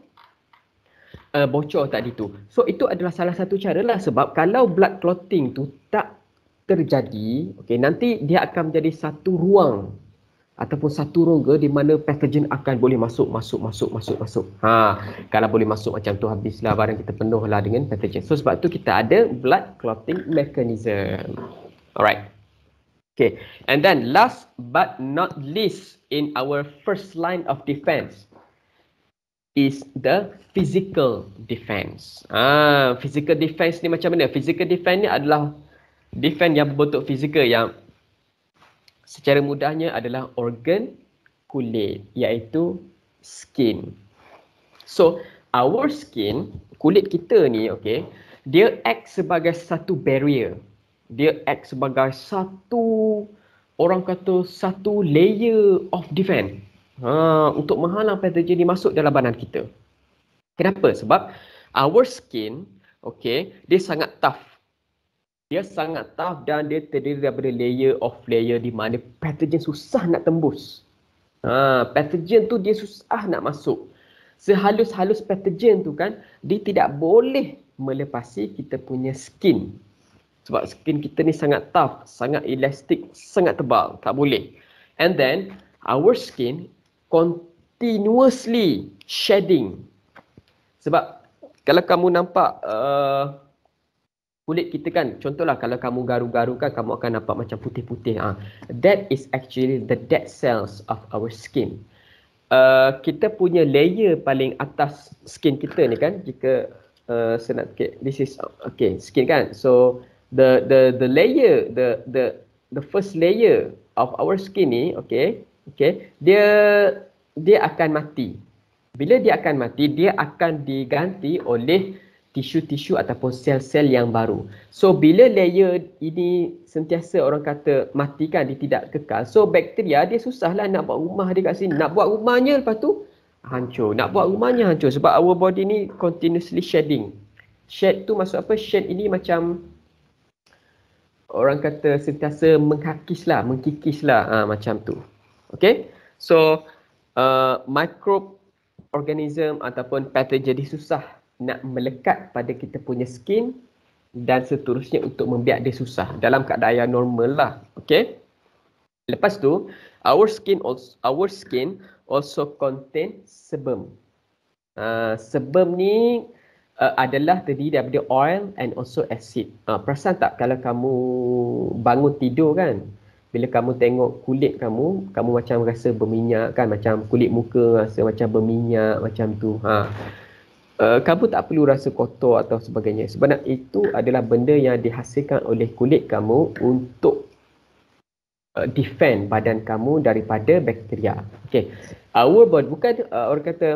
uh, bocor tadi tu. So itu adalah salah satu cara lah sebab kalau blood clotting tu tak terjadi, okay, nanti dia akan menjadi satu ruang ataupun satu rongga di mana pathogen akan boleh masuk, masuk, masuk, masuk, masuk. Ha, kalau boleh masuk macam tu habislah barang kita penuhlah dengan pathogen. So sebab tu kita ada blood clotting mechanism. Alright. Okay, and then last but not least in our first line of defense, is the physical defense. Ah, physical defense ni macam mana? Physical defense ni adalah defense yang berbentuk fizikal yang secara mudahnya adalah organ kulit iaitu skin. So, our skin, kulit kita ni, okay, dia act sebagai satu barrier. Dia act sebagai satu, orang kata satu layer of defense uh, untuk menghalang pathogen masuk dalam badan kita. Kenapa? Sebab our skin, okay, dia sangat tough. Dia sangat tough dan dia terdiri daripada layer of layer di mana pathogen susah nak tembus. Uh, pathogen tu dia susah nak masuk. Sehalus-halus pathogen tu kan, dia tidak boleh melepasi kita punya skin. Sebab skin kita ni sangat tough, sangat elastik, sangat tebal. Tak boleh. And then, our skin continuously shedding. Sebab kalau kamu nampak uh, kulit kita kan, contohlah kalau kamu garu-garu kan, kamu akan nampak macam putih-putih. Ah, that is actually the dead cells of our skin. Uh, kita punya layer paling atas skin kita ni kan, jika uh, saya nak okay, this is okay skin kan. So the the the layer the the the first layer of our skin ni, okay, okay, dia dia akan mati. Bila dia akan mati, dia akan diganti oleh tisu-tisu ataupun sel-sel yang baru. So bila layer ini sentiasa orang kata mati kan, dia tidak kekal. So bakteria dia susahlah nak buat rumah dia kat sini. Nak buat rumahnya lepas tu hancur. Nak buat rumahnya hancur sebab our body ni continuously shedding. Shed tu maksud apa? Shed ini macam orang kata sentiasa menghakis lah, mengkikis lah ha, ah, macam tu. Okay, so uh, microorganism ataupun pattern jadi susah nak melekat pada kita punya skin dan seterusnya untuk membiak dia susah dalam keadaan yang normal lah. Okay, lepas tu our skin also, our skin also contain sebum. Uh, sebum ni Uh, adalah terdiri daripada oil and also acid. Uh, perasan tak kalau kamu bangun tidur kan, bila kamu tengok kulit kamu kamu macam rasa berminyak kan macam kulit muka rasa macam berminyak macam tu ha uh, kamu tak perlu rasa kotor atau sebagainya sebenarnya itu adalah benda yang dihasilkan oleh kulit kamu untuk uh, defend badan kamu daripada bakteria okey ah, our body bukan uh, orang kata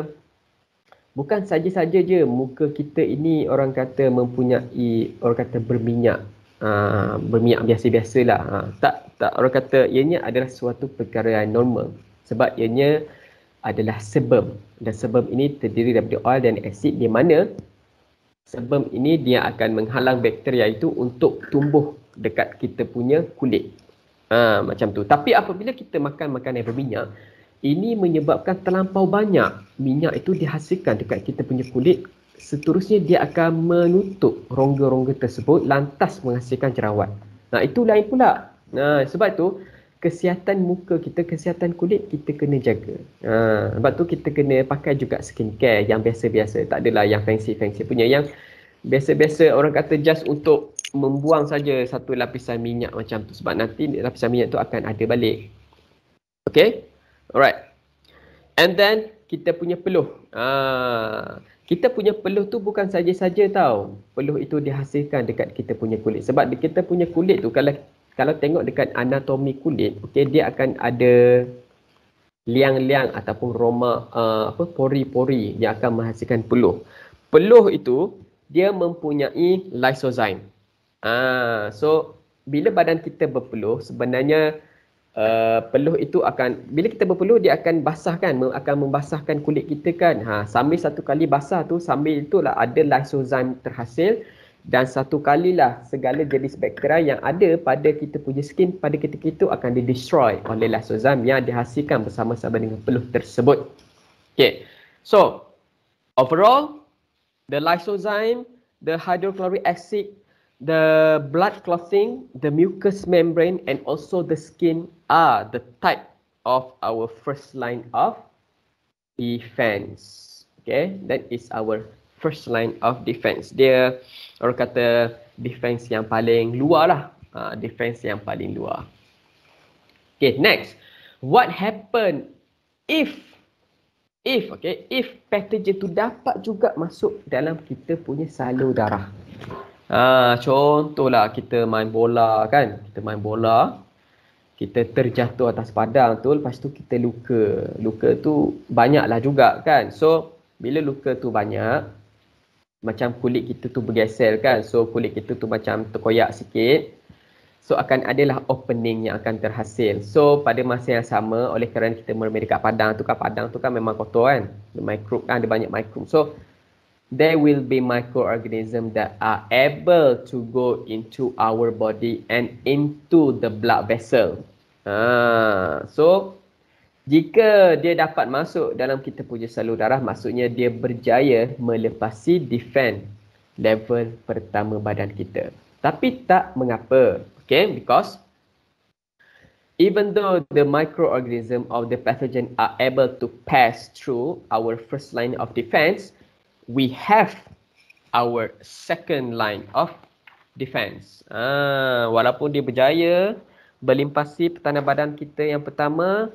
bukan saja-saja je muka kita ini orang kata mempunyai orang kata berminyak Ah, berminyak biasa-biasa lah. Ha, tak, tak orang kata ianya adalah suatu perkara yang normal. Sebab ianya adalah sebum. Dan sebum ini terdiri daripada oil dan acid. di mana sebum ini dia akan menghalang bakteria itu untuk tumbuh dekat kita punya kulit. Ha, macam tu. Tapi apabila kita makan makanan yang berminyak, ini menyebabkan terlampau banyak minyak itu dihasilkan dekat kita punya kulit seterusnya dia akan menutup rongga-rongga tersebut lantas menghasilkan jerawat. Nah itu lain pula. Nah sebab tu kesihatan muka kita, kesihatan kulit kita kena jaga. Nah, sebab tu kita kena pakai juga skincare yang biasa-biasa. Tak adalah yang fancy-fancy punya. Yang biasa-biasa orang kata just untuk membuang saja satu lapisan minyak macam tu. Sebab nanti lapisan minyak tu akan ada balik. Okay? Alright. And then kita punya peluh. Ah kita punya peluh tu bukan saja-saja tau. Peluh itu dihasilkan dekat kita punya kulit. Sebab kita punya kulit tu kalau kalau tengok dekat anatomi kulit, okey dia akan ada liang-liang ataupun roma uh, apa pori-pori yang akan menghasilkan peluh. Peluh itu dia mempunyai lysozyme. Ah, so bila badan kita berpeluh sebenarnya Uh, peluh itu akan bila kita berpeluh dia akan basahkan akan membasahkan kulit kita kan ha sambil satu kali basah tu sambil itulah ada lysozyme terhasil dan satu kali lah segala jenis bakteria yang ada pada kita punya skin pada ketika itu akan di destroy oleh lysozyme yang dihasilkan bersama-sama dengan peluh tersebut Okay, so overall the lysozyme the hydrochloric acid the blood clotting, the mucous membrane, and also the skin are the type of our first line of defense. Okay, that is our first line of defense. Dia orang kata defense yang paling luar lah. Uh, defense yang paling luar. Okay, next. What happen if, if, okay, if pathogen tu dapat juga masuk dalam kita punya salur darah. Ah, contohlah kita main bola kan. Kita main bola. Kita terjatuh atas padang tu. Lepas tu kita luka. Luka tu banyaklah juga kan. So, bila luka tu banyak, macam kulit kita tu bergesel kan. So, kulit kita tu macam terkoyak sikit. So, akan adalah opening yang akan terhasil. So, pada masa yang sama, oleh kerana kita mermi dekat padang tu kan, padang tu kan memang kotor kan. Ada microbe kan, ada ah, banyak mikro. So, there will be microorganisms that are able to go into our body and into the blood vessel. Ah, so jika dia dapat masuk dalam kita punya salur darah, maksudnya dia berjaya melepasi defend level pertama badan kita. Tapi tak mengapa, okay? Because even though the microorganism of the pathogen are able to pass through our first line of defense, we have our second line of defense. Ah, walaupun dia berjaya berlimpasi pertahanan badan kita yang pertama,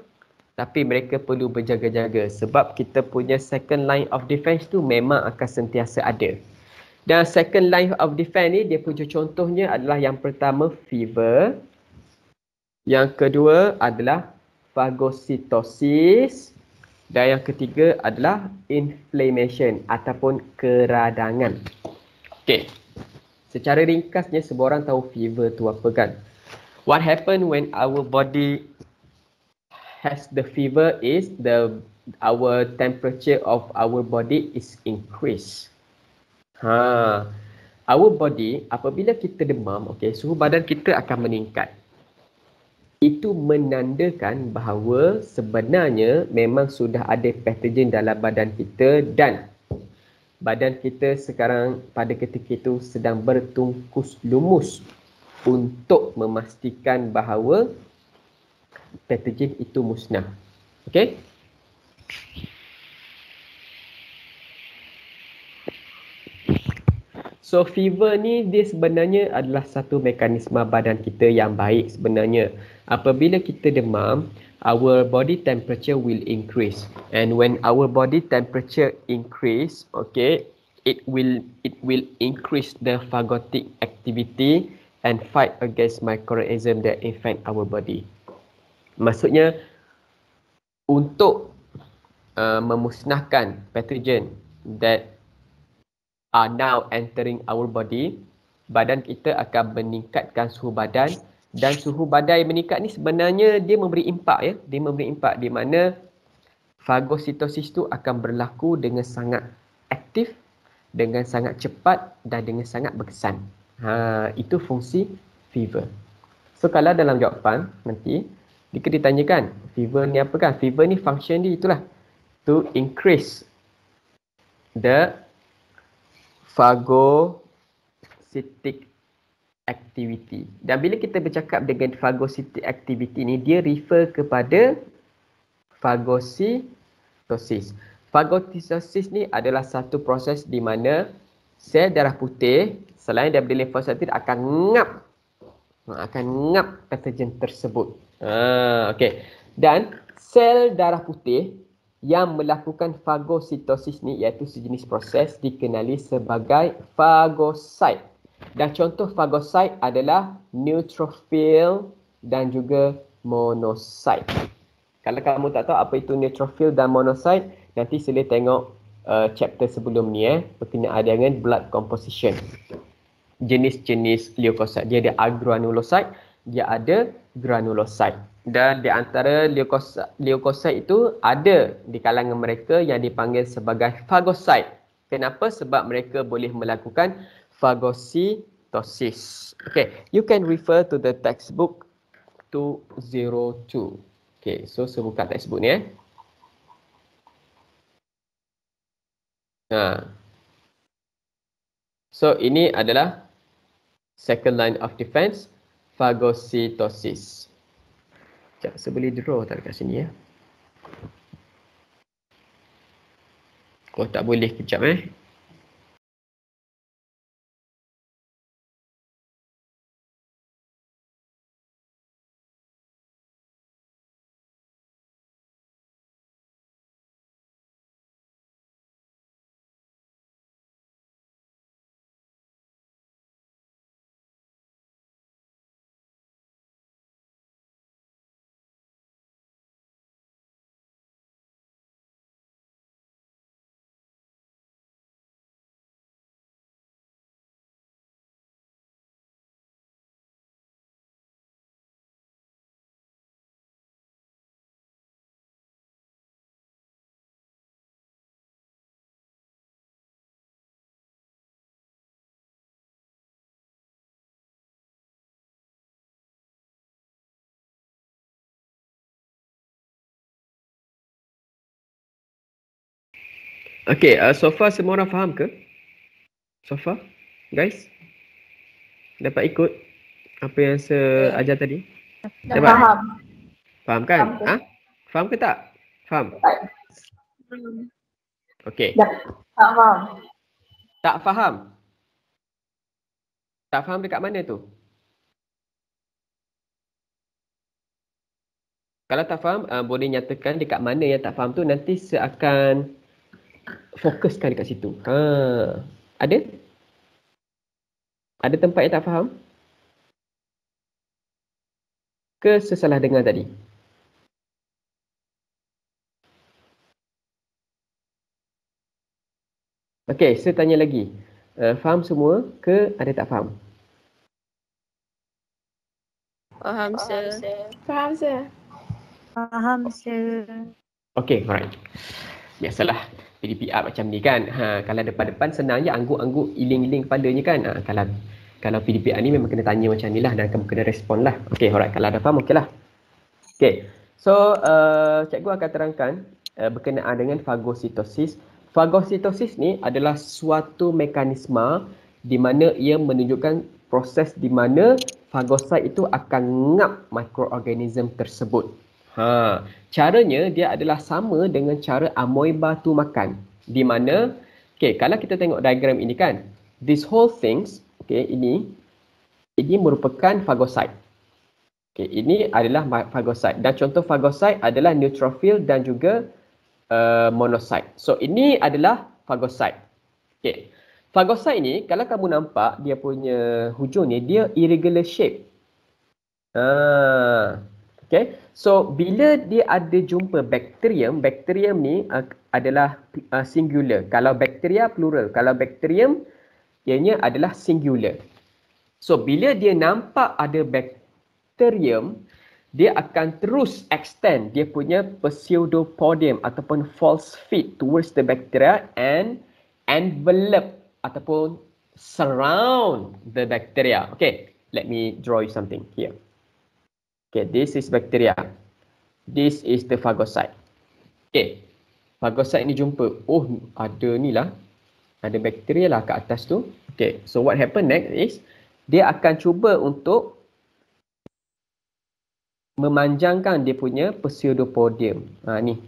tapi mereka perlu berjaga-jaga sebab kita punya second line of defense tu memang akan sentiasa ada. Dan second line of defense ni dia punya contohnya adalah yang pertama fever, yang kedua adalah fagositosis, dan yang ketiga adalah inflammation ataupun keradangan. Okey. Secara ringkasnya, semua orang tahu fever tu apa kan? What happen when our body has the fever is the our temperature of our body is increase. Ha. Our body, apabila kita demam, okey, suhu badan kita akan meningkat itu menandakan bahawa sebenarnya memang sudah ada pathogen dalam badan kita dan badan kita sekarang pada ketika itu sedang bertungkus lumus untuk memastikan bahawa pathogen itu musnah. Okey? So fever ni dia sebenarnya adalah satu mekanisme badan kita yang baik sebenarnya apabila kita demam our body temperature will increase and when our body temperature increase okay it will it will increase the phagotic activity and fight against microorganism that infect our body maksudnya untuk uh, memusnahkan pathogen that are now entering our body badan kita akan meningkatkan suhu badan dan suhu badai meningkat ni sebenarnya dia memberi impak ya dia memberi impak di mana fagositosis tu akan berlaku dengan sangat aktif dengan sangat cepat dan dengan sangat berkesan ha, itu fungsi fever so kalau dalam jawapan nanti jika ditanyakan fever ni apa kan fever ni function dia itulah to increase the phagocytic activity. Dan bila kita bercakap dengan phagocytic activity ni, dia refer kepada phagocytosis. Phagocytosis ni adalah satu proses di mana sel darah putih selain daripada limfositin akan ngap ha, akan ngap patogen tersebut. Ha, okay. Dan sel darah putih yang melakukan fagositosis ni iaitu sejenis proses dikenali sebagai fagosite. Dan contoh fagosit adalah neutrophil dan juga monosit. Kalau kamu tak tahu apa itu neutrophil dan monosit, nanti sila tengok uh, chapter sebelum ni eh, berkenaan dengan blood composition. Jenis-jenis leukosit. Dia ada agranulosit, dia ada granulosit. Dan di antara leukosit itu ada di kalangan mereka yang dipanggil sebagai fagosit. Kenapa? Sebab mereka boleh melakukan phagocytosis. Okay, you can refer to the textbook 202. Okay, so saya buka textbook ni eh. Nah. Ha. So ini adalah second line of defense, phagocytosis. Sekejap, saya boleh draw tak dekat sini ya. Oh tak boleh, kejap eh. Okay, uh, so far semua orang faham ke? So far, guys? Dapat ikut apa yang saya okay. ajar tadi? Dah Dapat? faham. Faham kan? Faham ke? Ha? faham ke tak? Faham? Okay. Dah. Tak faham. Tak faham? Tak faham dekat mana tu? Kalau tak faham, uh, boleh nyatakan dekat mana yang tak faham tu. Nanti saya akan fokuskan dekat situ. Ha. Ada? Ada tempat yang tak faham? Ke sesalah dengar tadi? Okey, saya tanya lagi. Uh, faham semua ke ada tak faham? Faham, sir. Faham, sir. Faham, sir. Okey, alright. Biasalah. Yes, PDPR macam ni kan. Ha, kalau depan-depan senang je angguk-angguk iling-iling kepadanya kan. Ha, kalau kalau PDPR ni memang kena tanya macam ni lah dan kamu kena respon lah. Okay, alright. Kalau ada faham, okay lah. Okay. So, uh, cikgu akan terangkan uh, berkenaan dengan fagositosis. Fagositosis ni adalah suatu mekanisma di mana ia menunjukkan proses di mana fagosit itu akan ngap mikroorganism tersebut. Ha, caranya dia adalah sama dengan cara amoeba tu makan. Di mana, okay, kalau kita tengok diagram ini kan, this whole things, okay, ini, ini merupakan fagosit. Okay, ini adalah fagosit. Dan contoh fagosit adalah neutrophil dan juga uh, monosit. So ini adalah fagosit. Okay. Fagosit ini, kalau kamu nampak dia punya hujung ni, dia irregular shape. Ah, Okay, so bila dia ada jumpa bakterium, bakterium ni uh, adalah uh, singular. Kalau bakteria plural, kalau bakterium ianya adalah singular. So bila dia nampak ada bakterium, dia akan terus extend dia punya pseudopodium ataupun false feet towards the bacteria and envelop ataupun surround the bacteria. Okay, let me draw you something here. Okay, this is bacteria. This is the phagocyte. Okay, phagocyte ni jumpa. Oh, ada ni lah. Ada bacteria lah kat atas tu. Okay, so what happen next is dia akan cuba untuk memanjangkan dia punya pseudopodium. Ha, ni.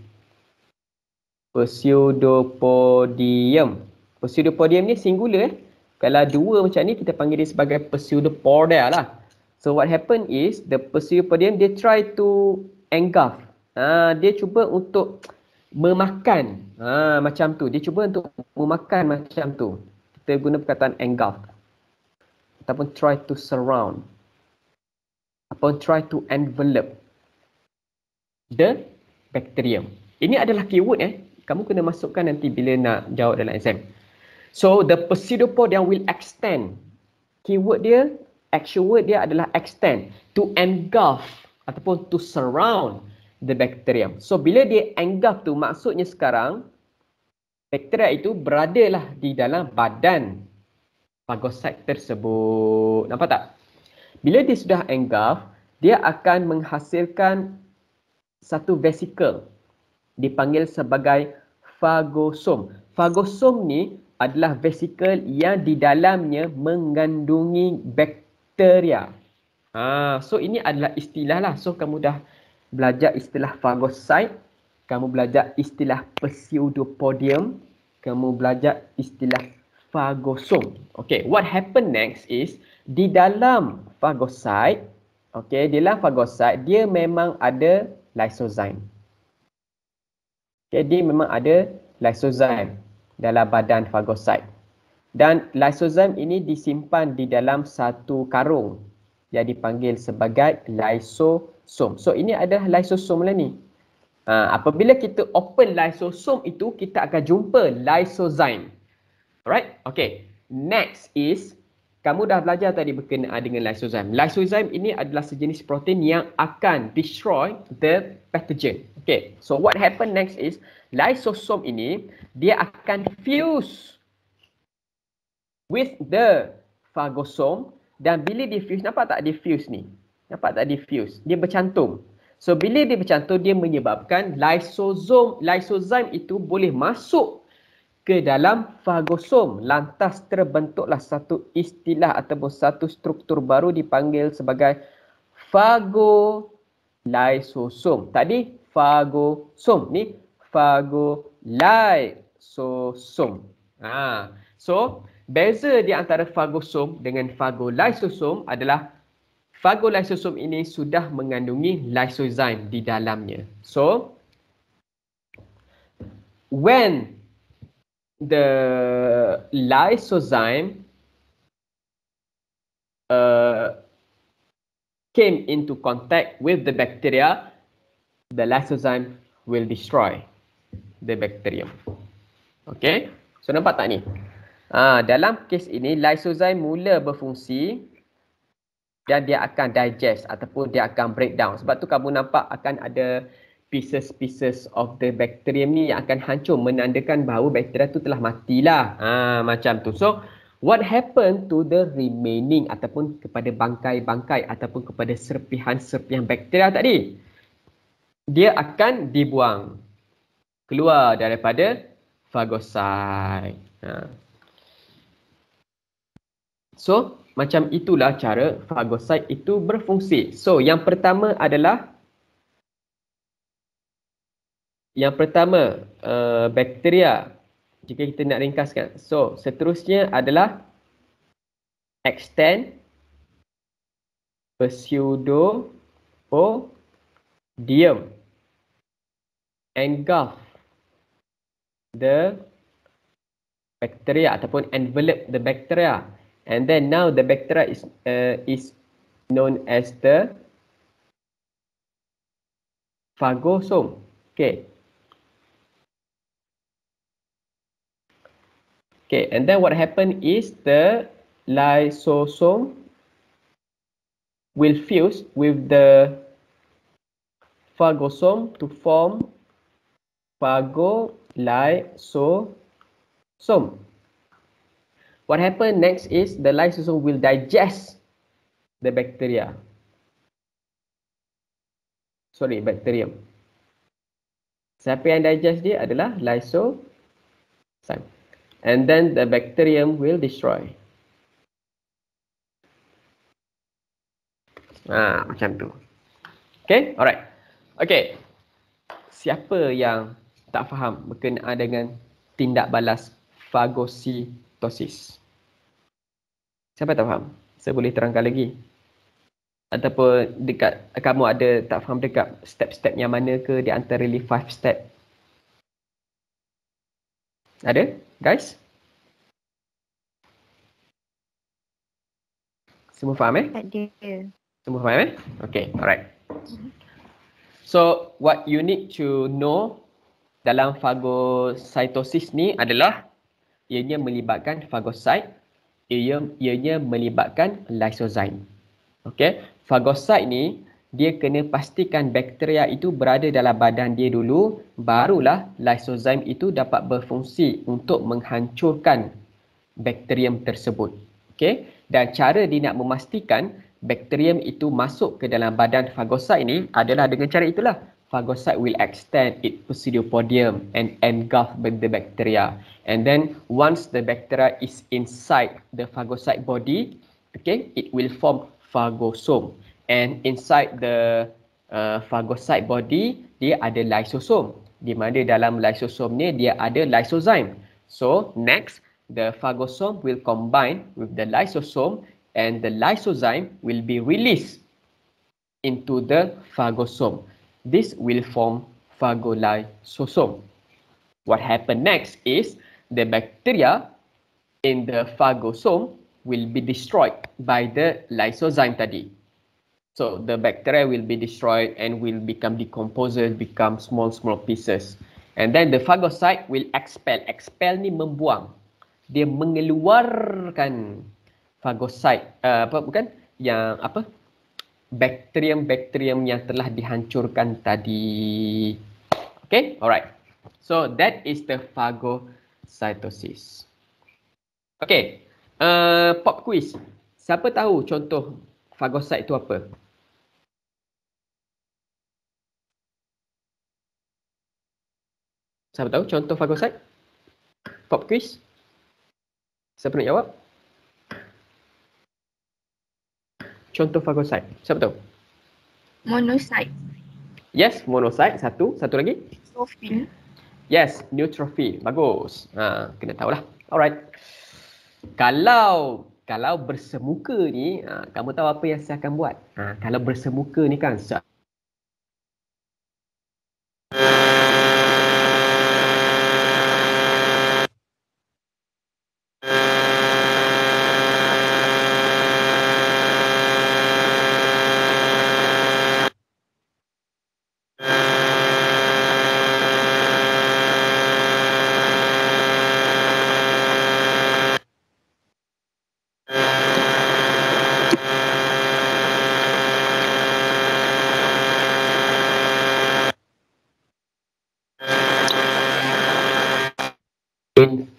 Pseudopodium. Pseudopodium ni singular. Eh? Kalau dua macam ni, kita panggil dia sebagai pseudopodia lah. So what happen is the pursuer podium dia try to engulf. Ha, dia cuba untuk memakan ha, macam tu. Dia cuba untuk memakan macam tu. Kita guna perkataan engulf. Ataupun try to surround. Ataupun try to envelop. The bacterium. Ini adalah keyword eh. Kamu kena masukkan nanti bila nak jawab dalam exam. So the pseudopod yang will extend. Keyword dia actual word dia adalah extend to engulf ataupun to surround the bacterium. So bila dia engulf tu maksudnya sekarang bakteria itu beradalah di dalam badan fagosit tersebut. Nampak tak? Bila dia sudah engulf, dia akan menghasilkan satu vesikel dipanggil sebagai fagosom. Fagosom ni adalah vesikel yang di dalamnya mengandungi bakteria bakteria. Ha, so ini adalah istilah lah. So kamu dah belajar istilah fagosit, kamu belajar istilah pseudopodium, kamu belajar istilah fagosom. Okay, what happen next is di dalam fagosit, okay, di dalam fagosit dia memang ada lysozyme. Okay, dia memang ada lysozyme dalam badan fagosit dan lysozyme ini disimpan di dalam satu karung yang dipanggil sebagai lysosome. So ini adalah lysosome lah ni. Ha, apabila kita open lysosome itu, kita akan jumpa lysozyme. Alright, okay. Next is, kamu dah belajar tadi berkenaan dengan lysozyme. Lysozyme ini adalah sejenis protein yang akan destroy the pathogen. Okay, so what happen next is, lysosome ini, dia akan fuse with the phagosome dan bila diffuse nampak tak diffuse ni nampak tak diffuse dia bercantum so bila dia bercantum dia menyebabkan lysosome lysozyme itu boleh masuk ke dalam fagosom lantas terbentuklah satu istilah ataupun satu struktur baru dipanggil sebagai fagolysosom. Tadi fagosom ni fagolysosom. Ah, ha. so Beza di antara fagosom dengan fagolysosom adalah fagolysosom ini sudah mengandungi lysozyme di dalamnya. So, when the lysozyme uh, came into contact with the bacteria, the lysozyme will destroy the bacterium. Okay, so nampak tak ni? Ha, dalam kes ini lysozyme mula berfungsi dan dia akan digest ataupun dia akan breakdown. Sebab tu kamu nampak akan ada pieces-pieces of the bacterium ni yang akan hancur menandakan bahawa bakteria tu telah matilah. Ha, macam tu. So, what happened to the remaining ataupun kepada bangkai-bangkai ataupun kepada serpihan-serpihan bakteria tadi? Dia akan dibuang keluar daripada fagosite. Ha. So macam itulah cara fagosit itu berfungsi. So yang pertama adalah yang pertama uh, bakteria jika kita nak ringkaskan. So seterusnya adalah extend pseudo o diem engulf the bacteria ataupun envelop the bacteria And then now the Bacteria is, uh, is known as the phagosome. Okay. Okay, and then what happened is the lysosome will fuse with the phagosome to form phagolysosome. What happen next is the lysosome will digest the bacteria. Sorry, bacterium. Siapa yang digest dia adalah lysosome. And then the bacterium will destroy. Ah, macam tu. Okay, alright. Okay. Siapa yang tak faham berkenaan dengan tindak balas fagositosis? Siapa tak faham? Saya boleh terangkan lagi. Ataupun dekat kamu ada tak faham dekat step-step yang mana ke di antara really five step. Ada? Guys? Semua faham eh? Ada. Semua faham eh? Okay, alright. So, what you need to know dalam fagocytosis ni adalah ianya melibatkan fagosit ia ianya melibatkan lysozyme. Okey, fagosit ni dia kena pastikan bakteria itu berada dalam badan dia dulu barulah lysozyme itu dapat berfungsi untuk menghancurkan bakterium tersebut. Okey, dan cara dia nak memastikan bakterium itu masuk ke dalam badan fagosit ini adalah dengan cara itulah. phagocyte will extend its pseudopodium and engulf the bacteria. And then once the bacteria is inside the phagocyte body, okay, it will form phagosome. And inside the uh, phagocyte body, dia ada lysosome. Di mana dalam lysosome ni dia ada lysozyme. So next, the phagosome will combine with the lysosome and the lysozyme will be released into the phagosome. this will form phagolysosome. What happen next is the bacteria in the phagosome will be destroyed by the lysozyme tadi. So the bacteria will be destroyed and will become decomposed, become small, small pieces. And then the phagocyte will expel. Expel ni membuang. Dia mengeluarkan phagocyte. Uh, apa, bukan? Yang apa? bakterium-bakterium yang telah dihancurkan tadi. Okay, alright. So that is the phagocytosis. Okay, uh, pop quiz. Siapa tahu contoh fagosit itu apa? Siapa tahu contoh fagosit? Pop quiz. Siapa nak jawab? contoh fagosit. Siapa tahu? Monosit. Yes, monosit. Satu, satu lagi. Neutrophil. Yes, neutrophil. Bagus. Ha, kena tahulah. Alright. Kalau kalau bersemuka ni, ha, kamu tahu apa yang saya akan buat? Ha, kalau bersemuka ni kan, saya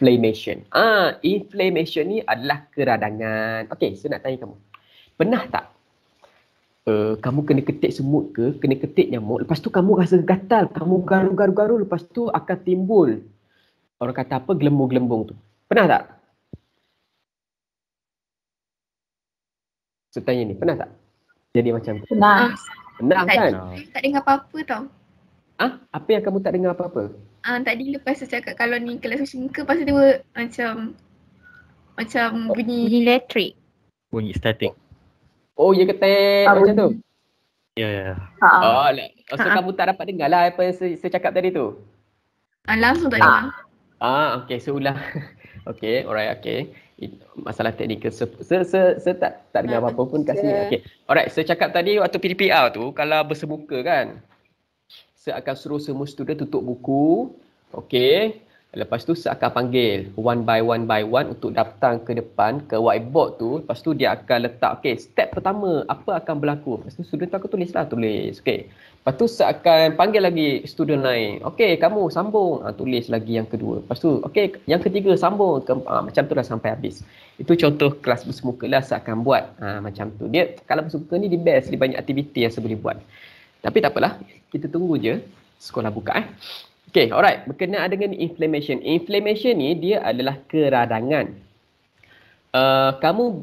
inflammation. Ah, inflammation ni adalah keradangan. Okey, saya nak tanya kamu. Pernah tak uh, kamu kena ketik semut ke, kena ketik nyamuk, lepas tu kamu rasa gatal, kamu garu-garu-garu, lepas tu akan timbul orang kata apa, gelembung-gelembung tu. Pernah tak? Saya tanya ni, pernah tak? Jadi macam tu. Pernah. Pernah kan? Tak, tak dengar apa-apa tau. Ah, apa yang kamu tak dengar apa-apa? Ah tadi lepas saya cakap kalau ni kelas cuci muka pasal dia macam macam oh, bunyi bunyi elektrik. Bunyi static. Oh, ya kata ah, macam bunyi. tu. Ya ya. Ha. so ha. kamu tak dapat dengar lah apa yang saya, saya cakap tadi tu. Uh, langsung tak dengar. Ah, ah okey, so ulang. <laughs> okey, alright, okey masalah teknikal se se se, se tak tak dengar apa-apa pun kasi okey alright saya so cakap tadi waktu PDPR tu kalau bersemuka kan saya akan suruh semua student tutup buku. Okey. Lepas tu saya akan panggil one by one by one untuk datang ke depan ke whiteboard tu. Lepas tu dia akan letak okey step pertama apa akan berlaku. Lepas tu student tu aku tulislah tulis. Okey. Lepas tu saya akan panggil lagi student lain. Okey kamu sambung. Ha, tulis lagi yang kedua. Lepas tu okey yang ketiga sambung. Ke, ha, macam tu dah sampai habis. Itu contoh kelas bersemuka lah saya akan buat. Ha, macam tu. Dia kalau bersemuka ni di best. Dia banyak aktiviti yang saya boleh buat. Tapi tak apalah, kita tunggu je sekolah buka eh. Okay, alright. Berkenaan dengan inflammation. Inflammation ni dia adalah keradangan. Uh, kamu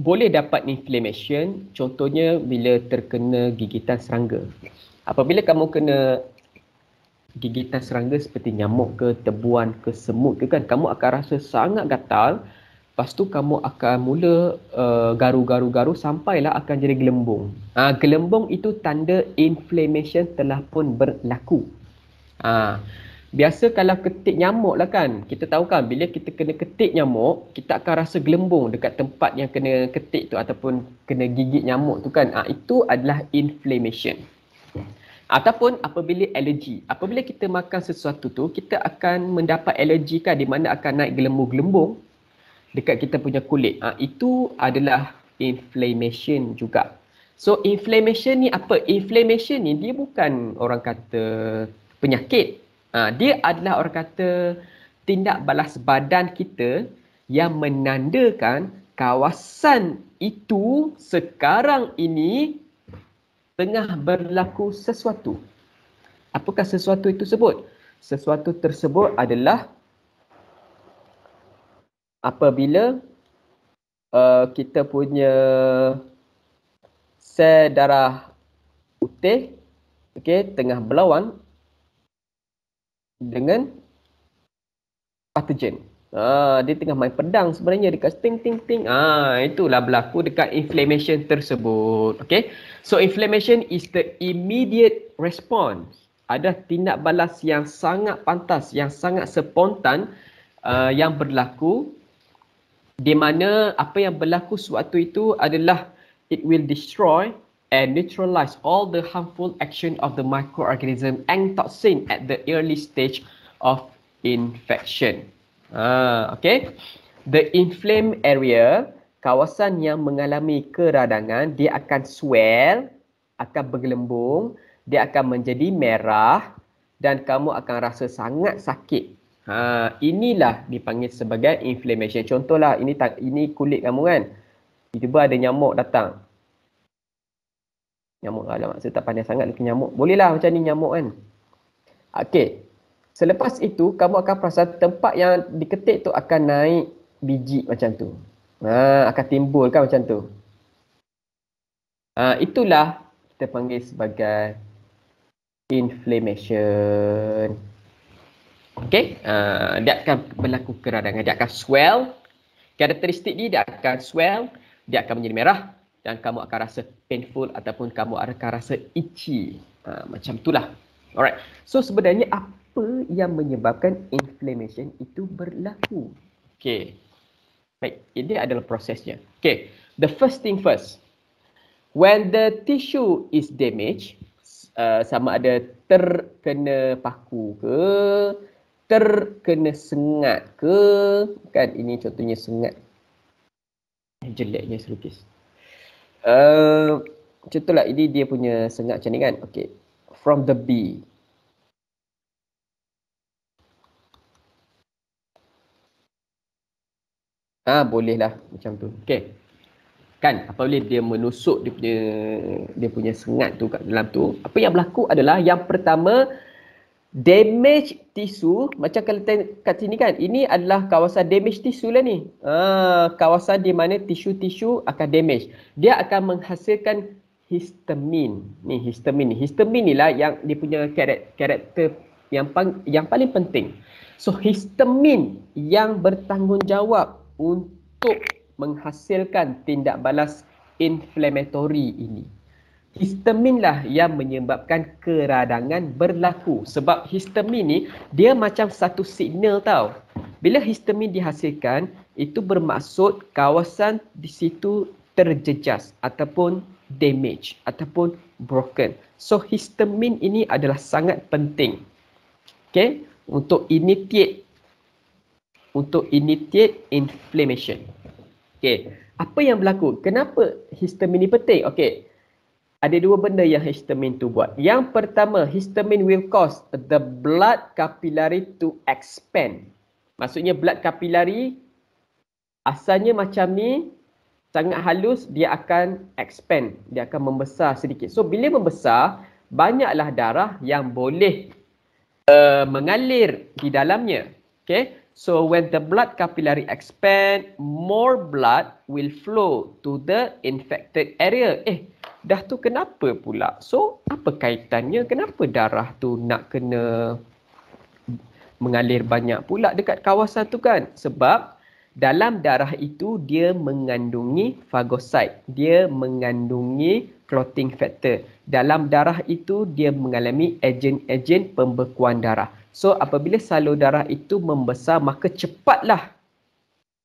boleh dapat inflammation contohnya bila terkena gigitan serangga. Apabila kamu kena gigitan serangga seperti nyamuk ke, tebuan ke, semut ke kan, kamu akan rasa sangat gatal, Lepas tu kamu akan mula uh, garu-garu-garu uh, sampailah akan jadi gelembung. Ha, gelembung itu tanda inflammation telah pun berlaku. Ha, biasa kalau ketik nyamuk lah kan, kita tahu kan bila kita kena ketik nyamuk, kita akan rasa gelembung dekat tempat yang kena ketik tu ataupun kena gigit nyamuk tu kan. Ha, itu adalah inflammation. Ataupun apabila alergi. Apabila kita makan sesuatu tu, kita akan mendapat alergi kan di mana akan naik gelembung-gelembung dekat kita punya kulit. Ha, itu adalah inflammation juga. So inflammation ni apa? Inflammation ni dia bukan orang kata penyakit. Ha, dia adalah orang kata tindak balas badan kita yang menandakan kawasan itu sekarang ini tengah berlaku sesuatu. Apakah sesuatu itu sebut? Sesuatu tersebut adalah apabila uh, kita punya sel darah putih okey tengah berlawan dengan patogen, Ha, ah, dia tengah main pedang sebenarnya dekat ting ting ting. Ah ha, itulah berlaku dekat inflammation tersebut. Okey. So inflammation is the immediate response. Ada tindak balas yang sangat pantas, yang sangat spontan uh, yang berlaku di mana apa yang berlaku sewaktu itu adalah it will destroy and neutralize all the harmful action of the microorganism and toxin at the early stage of infection. Ah, okay. The inflamed area, kawasan yang mengalami keradangan, dia akan swell, akan bergelembung, dia akan menjadi merah dan kamu akan rasa sangat sakit Ha, inilah dipanggil sebagai inflammation. Contohlah ini tak, ini kulit kamu kan. Tiba-tiba ada nyamuk datang. Nyamuk lah maksud tak pandai sangat lagi nyamuk. Bolehlah macam ni nyamuk kan. Okey. Selepas itu kamu akan perasa tempat yang diketik tu akan naik biji macam tu. Ha, akan timbul kan macam tu. Ha, itulah kita panggil sebagai inflammation. Okay, uh, dia akan berlaku keradangan, dia akan swell. Karakteristik ni dia akan swell, dia akan menjadi merah dan kamu akan rasa painful ataupun kamu akan rasa itchy. Uh, macam itulah. Alright. So sebenarnya apa yang menyebabkan inflammation itu berlaku? Okay, Baik, ini adalah prosesnya. Okay, The first thing first. When the tissue is damaged, uh, sama ada terkena paku ke, terkena sengat ke kan ini contohnya sengat jeleknya serukis uh, eh, contohlah ini dia punya sengat macam ni kan okay. from the bee Ah ha, boleh macam tu. Okey. Kan apa boleh dia menusuk dia punya dia punya sengat tu kat dalam tu. Apa yang berlaku adalah yang pertama damage tisu macam kalau ten- kat sini kan ini adalah kawasan damage tisu lah ni ah, kawasan di mana tisu-tisu akan damage dia akan menghasilkan histamin ni histamin ni histamin ni lah yang dia punya karakter, karakter yang, pang, yang paling penting so histamin yang bertanggungjawab untuk menghasilkan tindak balas inflammatory ini Histamin lah yang menyebabkan keradangan berlaku sebab histamin ni dia macam satu signal tau bila histamin dihasilkan itu bermaksud kawasan di situ terjejas ataupun damage ataupun broken so histamin ini adalah sangat penting okay untuk initiate untuk initiate inflammation okay apa yang berlaku kenapa histamin ini penting okay ada dua benda yang histamine tu buat. Yang pertama, histamine will cause the blood capillary to expand. Maksudnya blood capillary asalnya macam ni sangat halus dia akan expand, dia akan membesar sedikit. So bila membesar, banyaklah darah yang boleh uh, mengalir di dalamnya. Okay, so when the blood capillary expand, more blood will flow to the infected area. Eh, Dah tu kenapa pula? So, apa kaitannya? Kenapa darah tu nak kena mengalir banyak pula dekat kawasan tu kan? Sebab dalam darah itu dia mengandungi fagosit. Dia mengandungi clotting factor. Dalam darah itu dia mengalami agen-agen pembekuan darah. So apabila salur darah itu membesar maka cepatlah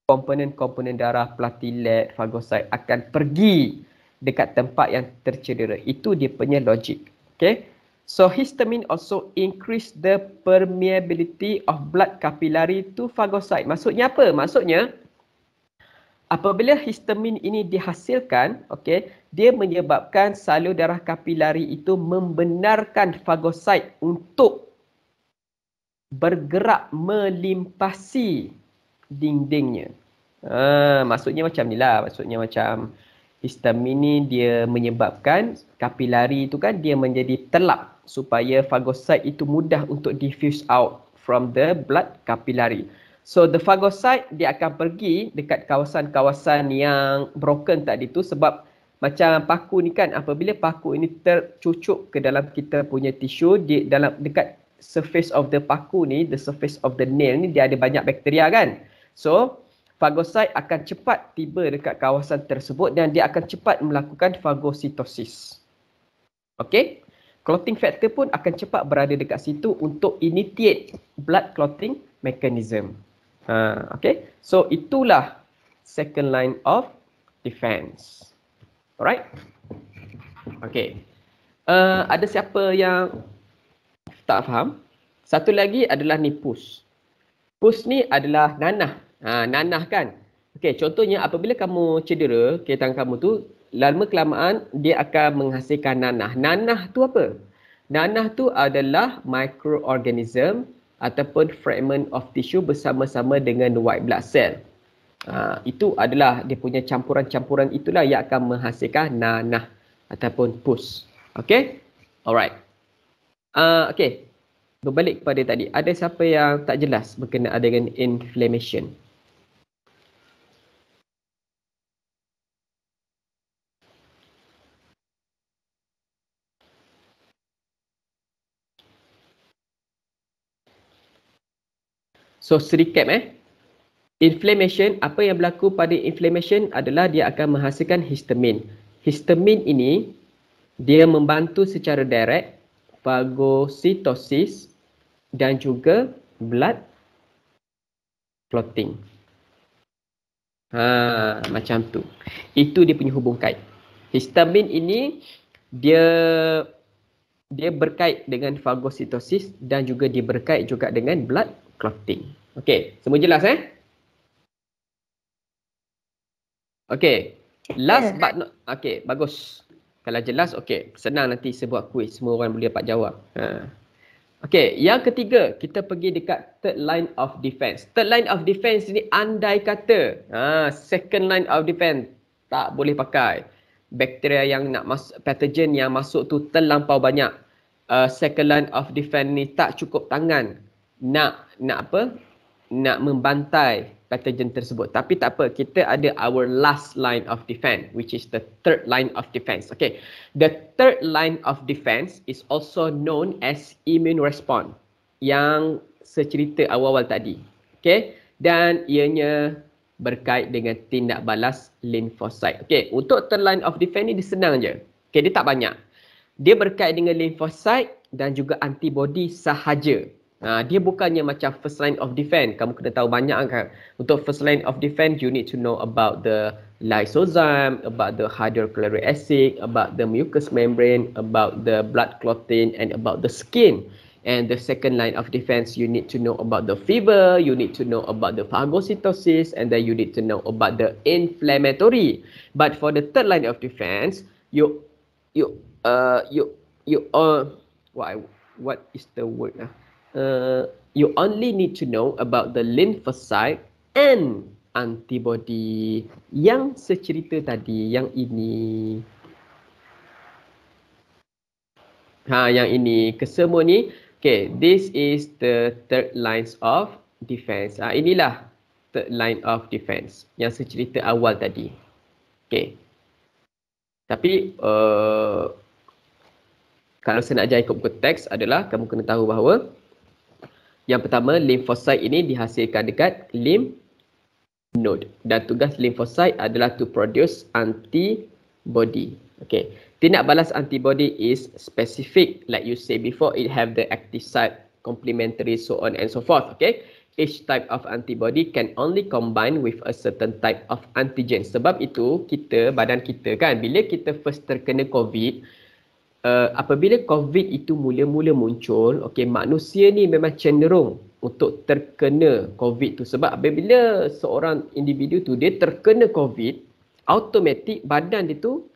komponen-komponen darah platelet, fagosit akan pergi dekat tempat yang tercedera. Itu dia punya logik. Okay. So histamine also increase the permeability of blood capillary to phagocyte. Maksudnya apa? Maksudnya apabila histamine ini dihasilkan, okay, dia menyebabkan salur darah kapilari itu membenarkan phagocyte untuk bergerak melimpasi dindingnya. Ah, maksudnya macam ni lah. Maksudnya macam uh, histamin ini dia menyebabkan kapilari itu kan dia menjadi telap supaya fagosit itu mudah untuk diffuse out from the blood capillary. So the fagosit dia akan pergi dekat kawasan-kawasan yang broken tadi tu sebab macam paku ni kan apabila paku ini tercucuk ke dalam kita punya tisu di dalam dekat surface of the paku ni the surface of the nail ni dia ada banyak bakteria kan. So fagosit akan cepat tiba dekat kawasan tersebut dan dia akan cepat melakukan fagositosis. Okey? Clotting factor pun akan cepat berada dekat situ untuk initiate blood clotting mechanism. Uh, ha, okay, so itulah second line of defense. Alright? Okay. Uh, ada siapa yang tak faham? Satu lagi adalah nipus. pus. Pus ni adalah nanah Ha, nanah kan. Okey, contohnya apabila kamu cedera, okay, tangan kamu tu, lama kelamaan dia akan menghasilkan nanah. Nanah tu apa? Nanah tu adalah microorganism ataupun fragment of tissue bersama-sama dengan white blood cell. Ha, itu adalah dia punya campuran-campuran itulah yang akan menghasilkan nanah ataupun pus. Okey, Alright. Uh, ah, okay. Berbalik kepada tadi. Ada siapa yang tak jelas berkenaan dengan inflammation? So recap eh. Inflammation, apa yang berlaku pada inflammation adalah dia akan menghasilkan histamin. Histamin ini dia membantu secara direct phagocytosis dan juga blood clotting. Ha, macam tu. Itu dia punya hubung kait. Histamin ini dia dia berkait dengan fagositosis dan juga dia berkait juga dengan blood clotting. Okey, semua jelas eh? Okey. Last yeah. but not okey, bagus. Kalau jelas okey, senang nanti saya buat kuis, semua orang boleh dapat jawab. Ha. Okey, yang ketiga, kita pergi dekat third line of defense. Third line of defense ni andai kata, ha, second line of defense tak boleh pakai. Bakteria yang nak masuk, pathogen yang masuk tu terlampau banyak. Uh, second line of defense ni tak cukup tangan nak nak apa nak membantai pathogen tersebut. Tapi tak apa, kita ada our last line of defense, which is the third line of defense. Okay, the third line of defense is also known as immune response yang secerita awal-awal tadi. Okay, dan ianya berkait dengan tindak balas lymphocyte. Okay, untuk third line of defense ni dia senang je. Okay, dia tak banyak. Dia berkait dengan lymphocyte dan juga antibody sahaja. Ah, dia bukannya macam first line of defense. Kamu kena tahu banyak kan. Untuk first line of defense, you need to know about the lysozyme, about the hydrochloric acid, about the mucous membrane, about the blood clotting and about the skin. And the second line of defense, you need to know about the fever, you need to know about the phagocytosis, and then you need to know about the inflammatory. But for the third line of defense, you, you, uh, you, you, uh, what, what is the word? Uh, uh, you only need to know about the lymphocyte and antibody yang secerita tadi yang ini ha yang ini kesemua ni okay this is the third lines of defense ah ha, inilah third line of defense yang secerita awal tadi okay tapi uh, kalau saya nak ajar ikut buku teks adalah kamu kena tahu bahawa yang pertama, lymphocyte ini dihasilkan dekat lim node dan tugas lymphocyte adalah to produce antibody. Okay. Tindak balas antibody is specific like you say before it have the active site complementary so on and so forth. Okay. Each type of antibody can only combine with a certain type of antigen. Sebab itu kita, badan kita kan, bila kita first terkena COVID, uh, apabila COVID itu mula-mula muncul, okay, manusia ni memang cenderung untuk terkena COVID tu. Sebab apabila seorang individu tu dia terkena COVID, automatik badan dia tu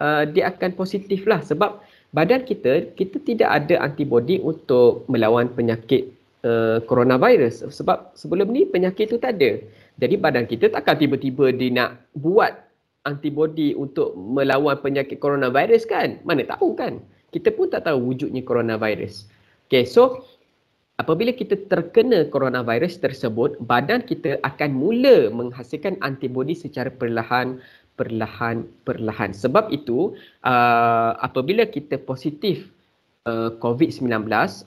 uh, dia akan positif lah. Sebab badan kita, kita tidak ada antibodi untuk melawan penyakit uh, coronavirus. Sebab sebelum ni penyakit tu tak ada. Jadi badan kita takkan tiba-tiba dia nak buat antibody untuk melawan penyakit coronavirus kan? Mana tahu kan? Kita pun tak tahu wujudnya coronavirus. Okay, so apabila kita terkena coronavirus tersebut, badan kita akan mula menghasilkan antibody secara perlahan perlahan perlahan. Sebab itu, uh, apabila kita positif uh, COVID-19,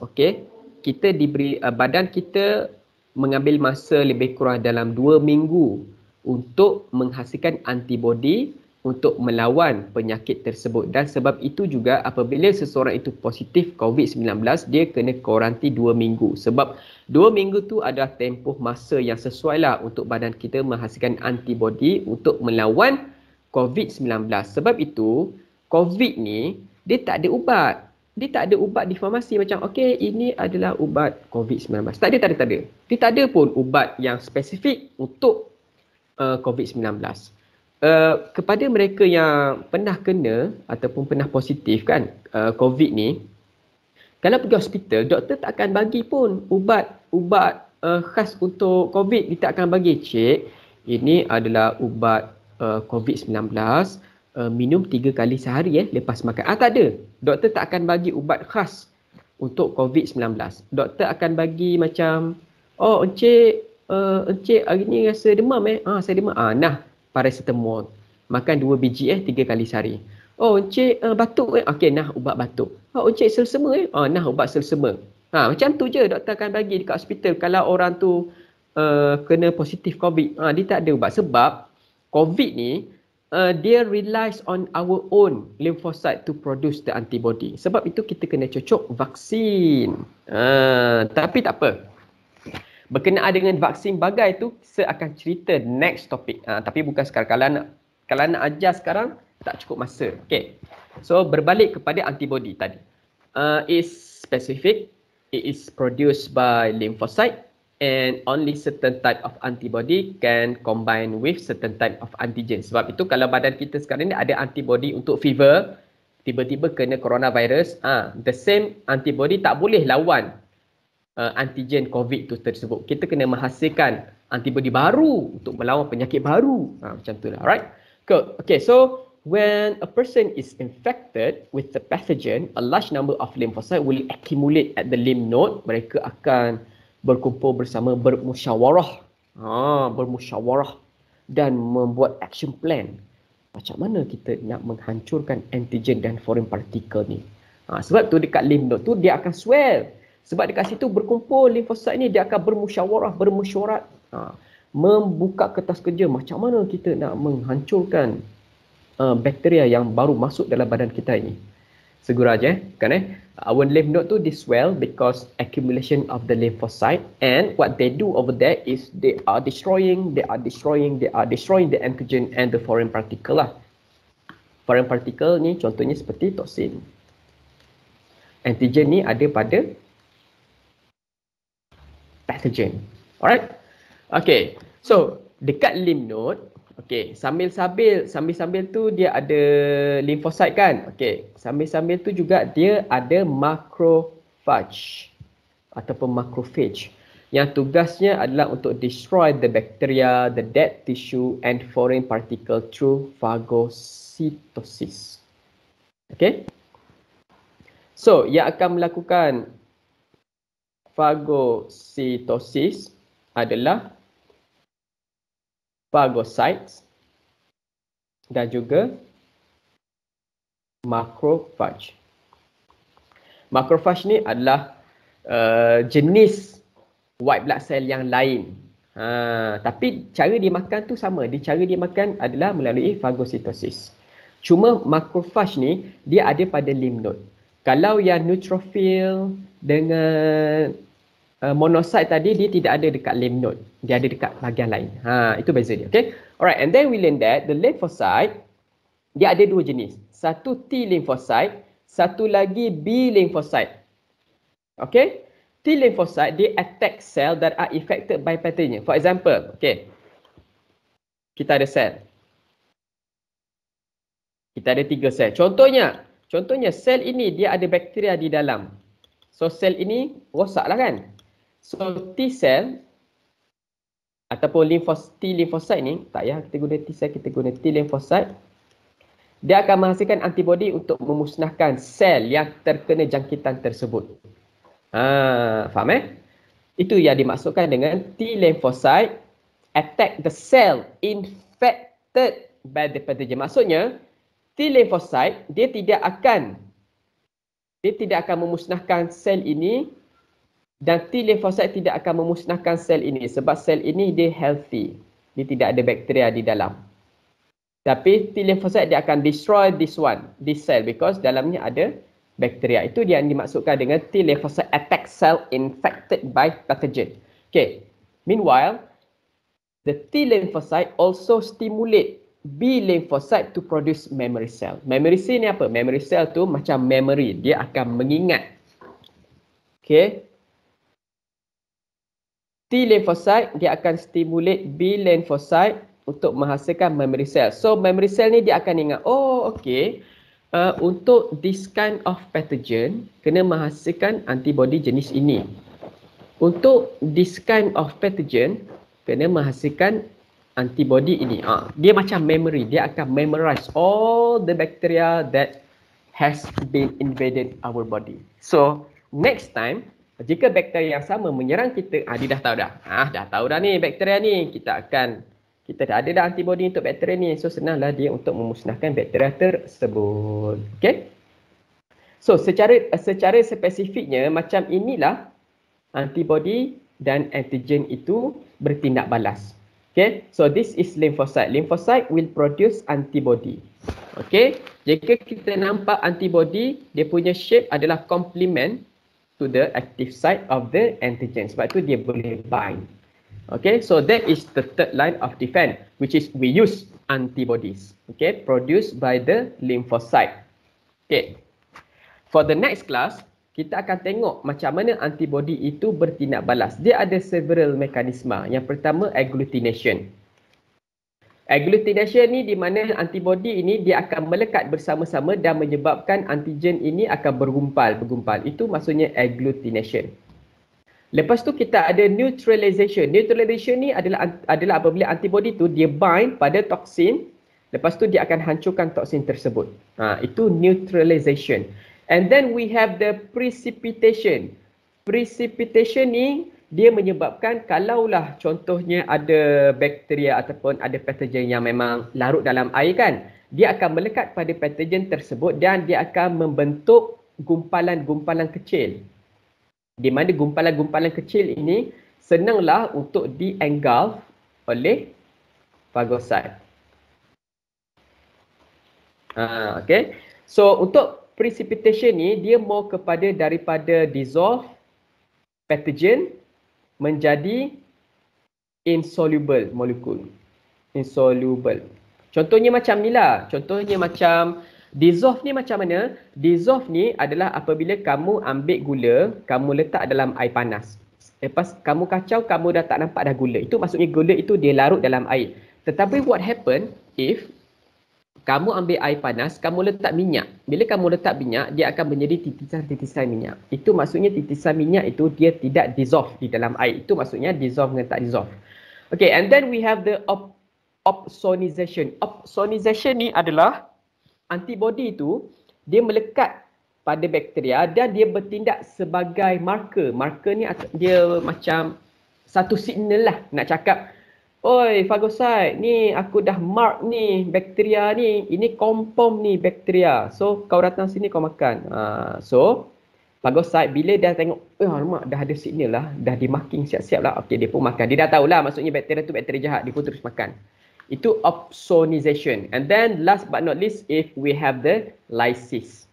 okay, kita diberi uh, badan kita mengambil masa lebih kurang dalam dua minggu untuk menghasilkan antibodi untuk melawan penyakit tersebut dan sebab itu juga apabila seseorang itu positif COVID-19 dia kena koranti dua minggu sebab dua minggu tu adalah tempoh masa yang sesuai lah untuk badan kita menghasilkan antibodi untuk melawan COVID-19 sebab itu COVID ni dia tak ada ubat dia tak ada ubat di farmasi macam okey ini adalah ubat COVID-19 tak ada tak ada tak ada dia tak ada pun ubat yang spesifik untuk uh, eh, COVID-19. Uh, eh, kepada mereka yang pernah kena ataupun pernah positif kan uh, COVID ni kalau pergi hospital doktor tak akan bagi pun ubat ubat uh, khas untuk COVID dia tak akan bagi cik ini adalah ubat uh, COVID-19 uh, minum tiga kali sehari eh lepas makan ah tak ada doktor tak akan bagi ubat khas untuk COVID-19 doktor akan bagi macam oh encik uh, Encik hari ni rasa demam eh ah, Saya demam, ah, nah paracetamol Makan dua biji eh, tiga kali sehari Oh Encik uh, batuk eh, okey nah ubat batuk Oh Encik selsema eh, ah, nah ubat selsema ha, Macam tu je doktor akan bagi dekat hospital Kalau orang tu uh, kena positif covid ah, Dia tak ada ubat sebab covid ni uh, dia relies on our own lymphocyte to produce the antibody. Sebab itu kita kena cocok vaksin. Uh, tapi tak apa berkenaan dengan vaksin bagai tu saya akan cerita next topic uh, tapi bukan sekarang kalau nak kalau nak ajar sekarang tak cukup masa okey so berbalik kepada antibody tadi uh, is specific it is produced by lymphocyte and only certain type of antibody can combine with certain type of antigen sebab itu kalau badan kita sekarang ni ada antibody untuk fever tiba-tiba kena coronavirus ah uh, the same antibody tak boleh lawan uh, antigen COVID tu tersebut. Kita kena menghasilkan antibody baru untuk melawan penyakit baru. Ha, macam tu lah, right? Good. Okay, so when a person is infected with the pathogen, a large number of lymphocytes will accumulate at the lymph node. Mereka akan berkumpul bersama bermusyawarah. Ha, bermusyawarah dan membuat action plan. Macam mana kita nak menghancurkan antigen dan foreign particle ni? Ha, sebab tu dekat lymph node tu dia akan swell. Sebab dekat situ berkumpul limfosit ni dia akan bermusyawarah, bermusyawarat ha, membuka kertas kerja macam mana kita nak menghancurkan uh, bakteria yang baru masuk dalam badan kita ini. Segera aja, eh? kan eh? Our lymph node tu this well because accumulation of the lymphocyte and what they do over there is they are destroying, they are destroying, they are destroying the antigen and the foreign particle lah. Foreign particle ni contohnya seperti toxin. Antigen ni ada pada pathogen. Alright? Okay. So, dekat lymph node, okay, sambil-sambil, sambil-sambil tu dia ada lymphocyte kan? Okay. Sambil-sambil tu juga dia ada macrophage ataupun macrophage yang tugasnya adalah untuk destroy the bacteria, the dead tissue and foreign particle through phagocytosis. Okay? So, yang akan melakukan fagositosis adalah phagocytes dan juga macrophage. Macrophage ni adalah uh, jenis white blood cell yang lain. Ha, tapi cara dia makan tu sama. Dia cara dia makan adalah melalui fagositosis. Cuma macrophage ni dia ada pada lymph Kalau yang neutrophil, dengan uh, monosite tadi dia tidak ada dekat lymph node dia ada dekat bahagian lain ha itu beza dia okey alright and then we learn that the lymphocyte dia ada dua jenis satu T lymphocyte satu lagi B lymphocyte okey T lymphocyte dia attack cell that are affected by pathogen for example okey kita ada sel, kita ada tiga sel. Contohnya, contohnya sel ini dia ada bakteria di dalam. So sel ini rosaklah kan. So T cell ataupun limfos T lymphocyte ni tak ya kita guna T cell kita guna T lymphocyte. Dia akan menghasilkan antibodi untuk memusnahkan sel yang terkena jangkitan tersebut. Ha, faham eh? Itu yang dimaksudkan dengan T lymphocyte attack the cell infected by the pathogen. Maksudnya T lymphocyte dia tidak akan dia tidak akan memusnahkan sel ini dan T lymphocyte tidak akan memusnahkan sel ini sebab sel ini dia healthy. Dia tidak ada bakteria di dalam. Tapi T lymphocyte dia akan destroy this one, this cell because dalamnya ada bakteria. Itu dia yang dimaksudkan dengan T lymphocyte attack cell infected by pathogen. Okay. Meanwhile, the T lymphocyte also stimulate B lymphocyte to produce memory cell. Memory cell ni apa? Memory cell tu macam memory. Dia akan mengingat. Okay. T lymphocyte dia akan stimulate B lymphocyte untuk menghasilkan memory cell. So memory cell ni dia akan ingat. Oh okay. Uh, untuk this kind of pathogen, kena menghasilkan antibody jenis ini. Untuk this kind of pathogen, kena menghasilkan antibody ini ah uh, dia macam memory dia akan memorize all the bacteria that has been invaded our body so next time jika bakteria yang sama menyerang kita ah uh, dia dah tahu dah ah uh, dah tahu dah ni bakteria ni kita akan kita dah ada dah antibody untuk bakteria ni so senanglah dia untuk memusnahkan bakteria tersebut okey so secara secara spesifiknya macam inilah antibody dan antigen itu bertindak balas Okay, so this is lymphocyte. Lymphocyte will produce antibody. Okay, jika kita nampak antibody, dia punya shape adalah complement to the active site of the antigen. Sebab tu dia boleh bind. Okay, so that is the third line of defense, which is we use antibodies. Okay, produced by the lymphocyte. Okay, for the next class, kita akan tengok macam mana antibody itu bertindak balas. Dia ada several mekanisme. Yang pertama agglutination. Agglutination ni di mana antibody ini dia akan melekat bersama-sama dan menyebabkan antigen ini akan bergumpal, bergumpal. Itu maksudnya agglutination. Lepas tu kita ada neutralization. Neutralization ni adalah adalah apabila antibody tu dia bind pada toksin, lepas tu dia akan hancurkan toksin tersebut. Ha, itu neutralization. And then we have the precipitation. Precipitation ni dia menyebabkan kalaulah contohnya ada bakteria ataupun ada pathogen yang memang larut dalam air kan. Dia akan melekat pada pathogen tersebut dan dia akan membentuk gumpalan-gumpalan kecil. Di mana gumpalan-gumpalan kecil ini senanglah untuk di-engulf oleh fagosit. Uh, ah, okay. So untuk precipitation ni dia more kepada daripada dissolve pathogen menjadi insoluble molekul. Insoluble. Contohnya macam ni lah. Contohnya macam dissolve ni macam mana? Dissolve ni adalah apabila kamu ambil gula, kamu letak dalam air panas. Lepas kamu kacau, kamu dah tak nampak dah gula. Itu maksudnya gula itu dia larut dalam air. Tetapi what happen if kamu ambil air panas, kamu letak minyak. Bila kamu letak minyak, dia akan menjadi titisan-titisan minyak. Itu maksudnya titisan minyak itu dia tidak dissolve di dalam air. Itu maksudnya dissolve dengan tak dissolve. Okay, and then we have the op opsonization. Opsonization ni adalah antibody itu dia melekat pada bakteria dan dia bertindak sebagai marker. Marker ni dia macam satu signal lah nak cakap Oi, fagosit, ni aku dah mark ni bakteria ni. Ini kompom ni bakteria. So, kau datang sini kau makan. Uh, so, fagosit bila dah tengok, eh lemak dah ada signal lah. Dah dimarking siap-siap lah. Okay, dia pun makan. Dia dah tahulah maksudnya bakteria tu bakteria jahat. Dia pun terus makan. Itu opsonization. And then last but not least, if we have the lysis.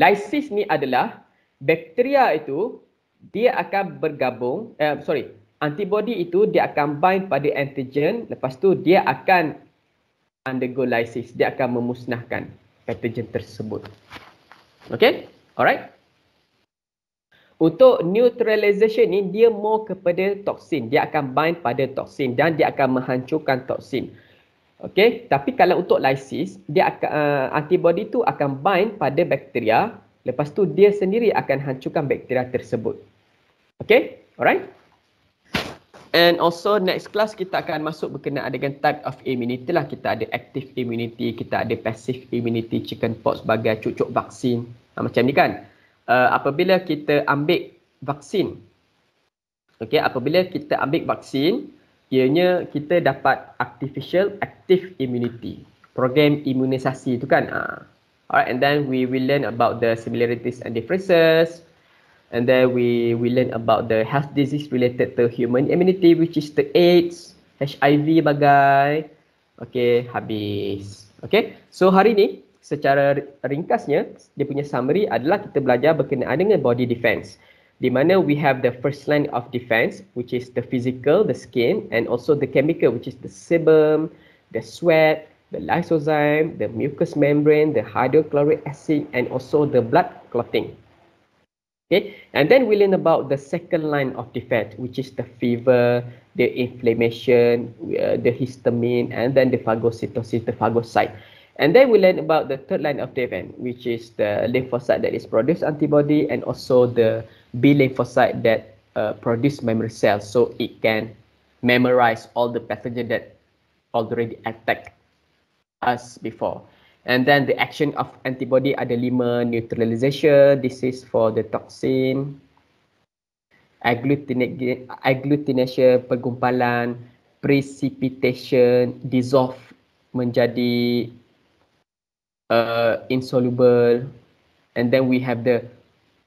Lysis ni adalah bakteria itu dia akan bergabung, eh, sorry, antibody itu dia akan bind pada antigen lepas tu dia akan undergo lysis dia akan memusnahkan patogen tersebut okey alright untuk neutralization ni dia more kepada toksin dia akan bind pada toksin dan dia akan menghancurkan toksin okey tapi kalau untuk lysis dia akan uh, antibody tu akan bind pada bakteria lepas tu dia sendiri akan hancurkan bakteria tersebut okey alright And also next class kita akan masuk berkenaan dengan type of immunity lah. Kita ada active immunity, kita ada passive immunity, chickenpox sebagai cucuk vaksin. Ha, macam ni kan. Uh, apabila kita ambil vaksin. Okay, apabila kita ambil vaksin, ianya kita dapat artificial active immunity. Program imunisasi tu kan. Ha. Alright, and then we will learn about the similarities and differences and then we we learn about the health disease related to human immunity which is the AIDS, HIV bagai. Okay, habis. Okay, so hari ni secara ringkasnya dia punya summary adalah kita belajar berkenaan dengan body defense di mana we have the first line of defense which is the physical the skin and also the chemical which is the sebum the sweat the lysozyme the mucous membrane the hydrochloric acid and also the blood clotting Okay, and then we learn about the second line of defense, which is the fever, the inflammation, uh, the histamine, and then the phagocytosis, the phagocyte. And then we learn about the third line of defense, which is the lymphocyte that is produced antibody and also the B lymphocyte that uh, produce memory cells, so it can memorize all the pathogen that already attacked us before. And then the action of antibody ada lima neutralization. This is for the toxin. Agglutina agglutination, pergumpalan, precipitation, dissolve menjadi uh, insoluble. And then we have the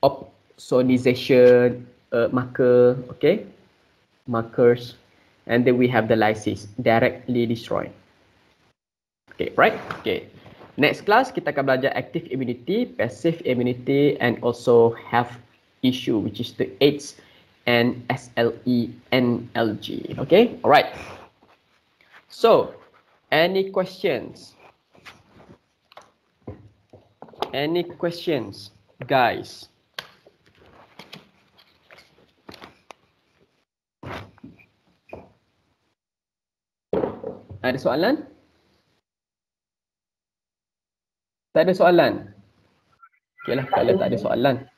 opsonization uh, marker, okay? Markers. And then we have the lysis, directly destroyed. Okay, right? Okay. Next class kita akan belajar active immunity, passive immunity and also health issue which is the AIDS and SLE and LG. Okay, alright. So, any questions? Any questions, guys? Ada soalan? Ada soalan? Tak ada soalan. Okeylah kalau tak ada soalan.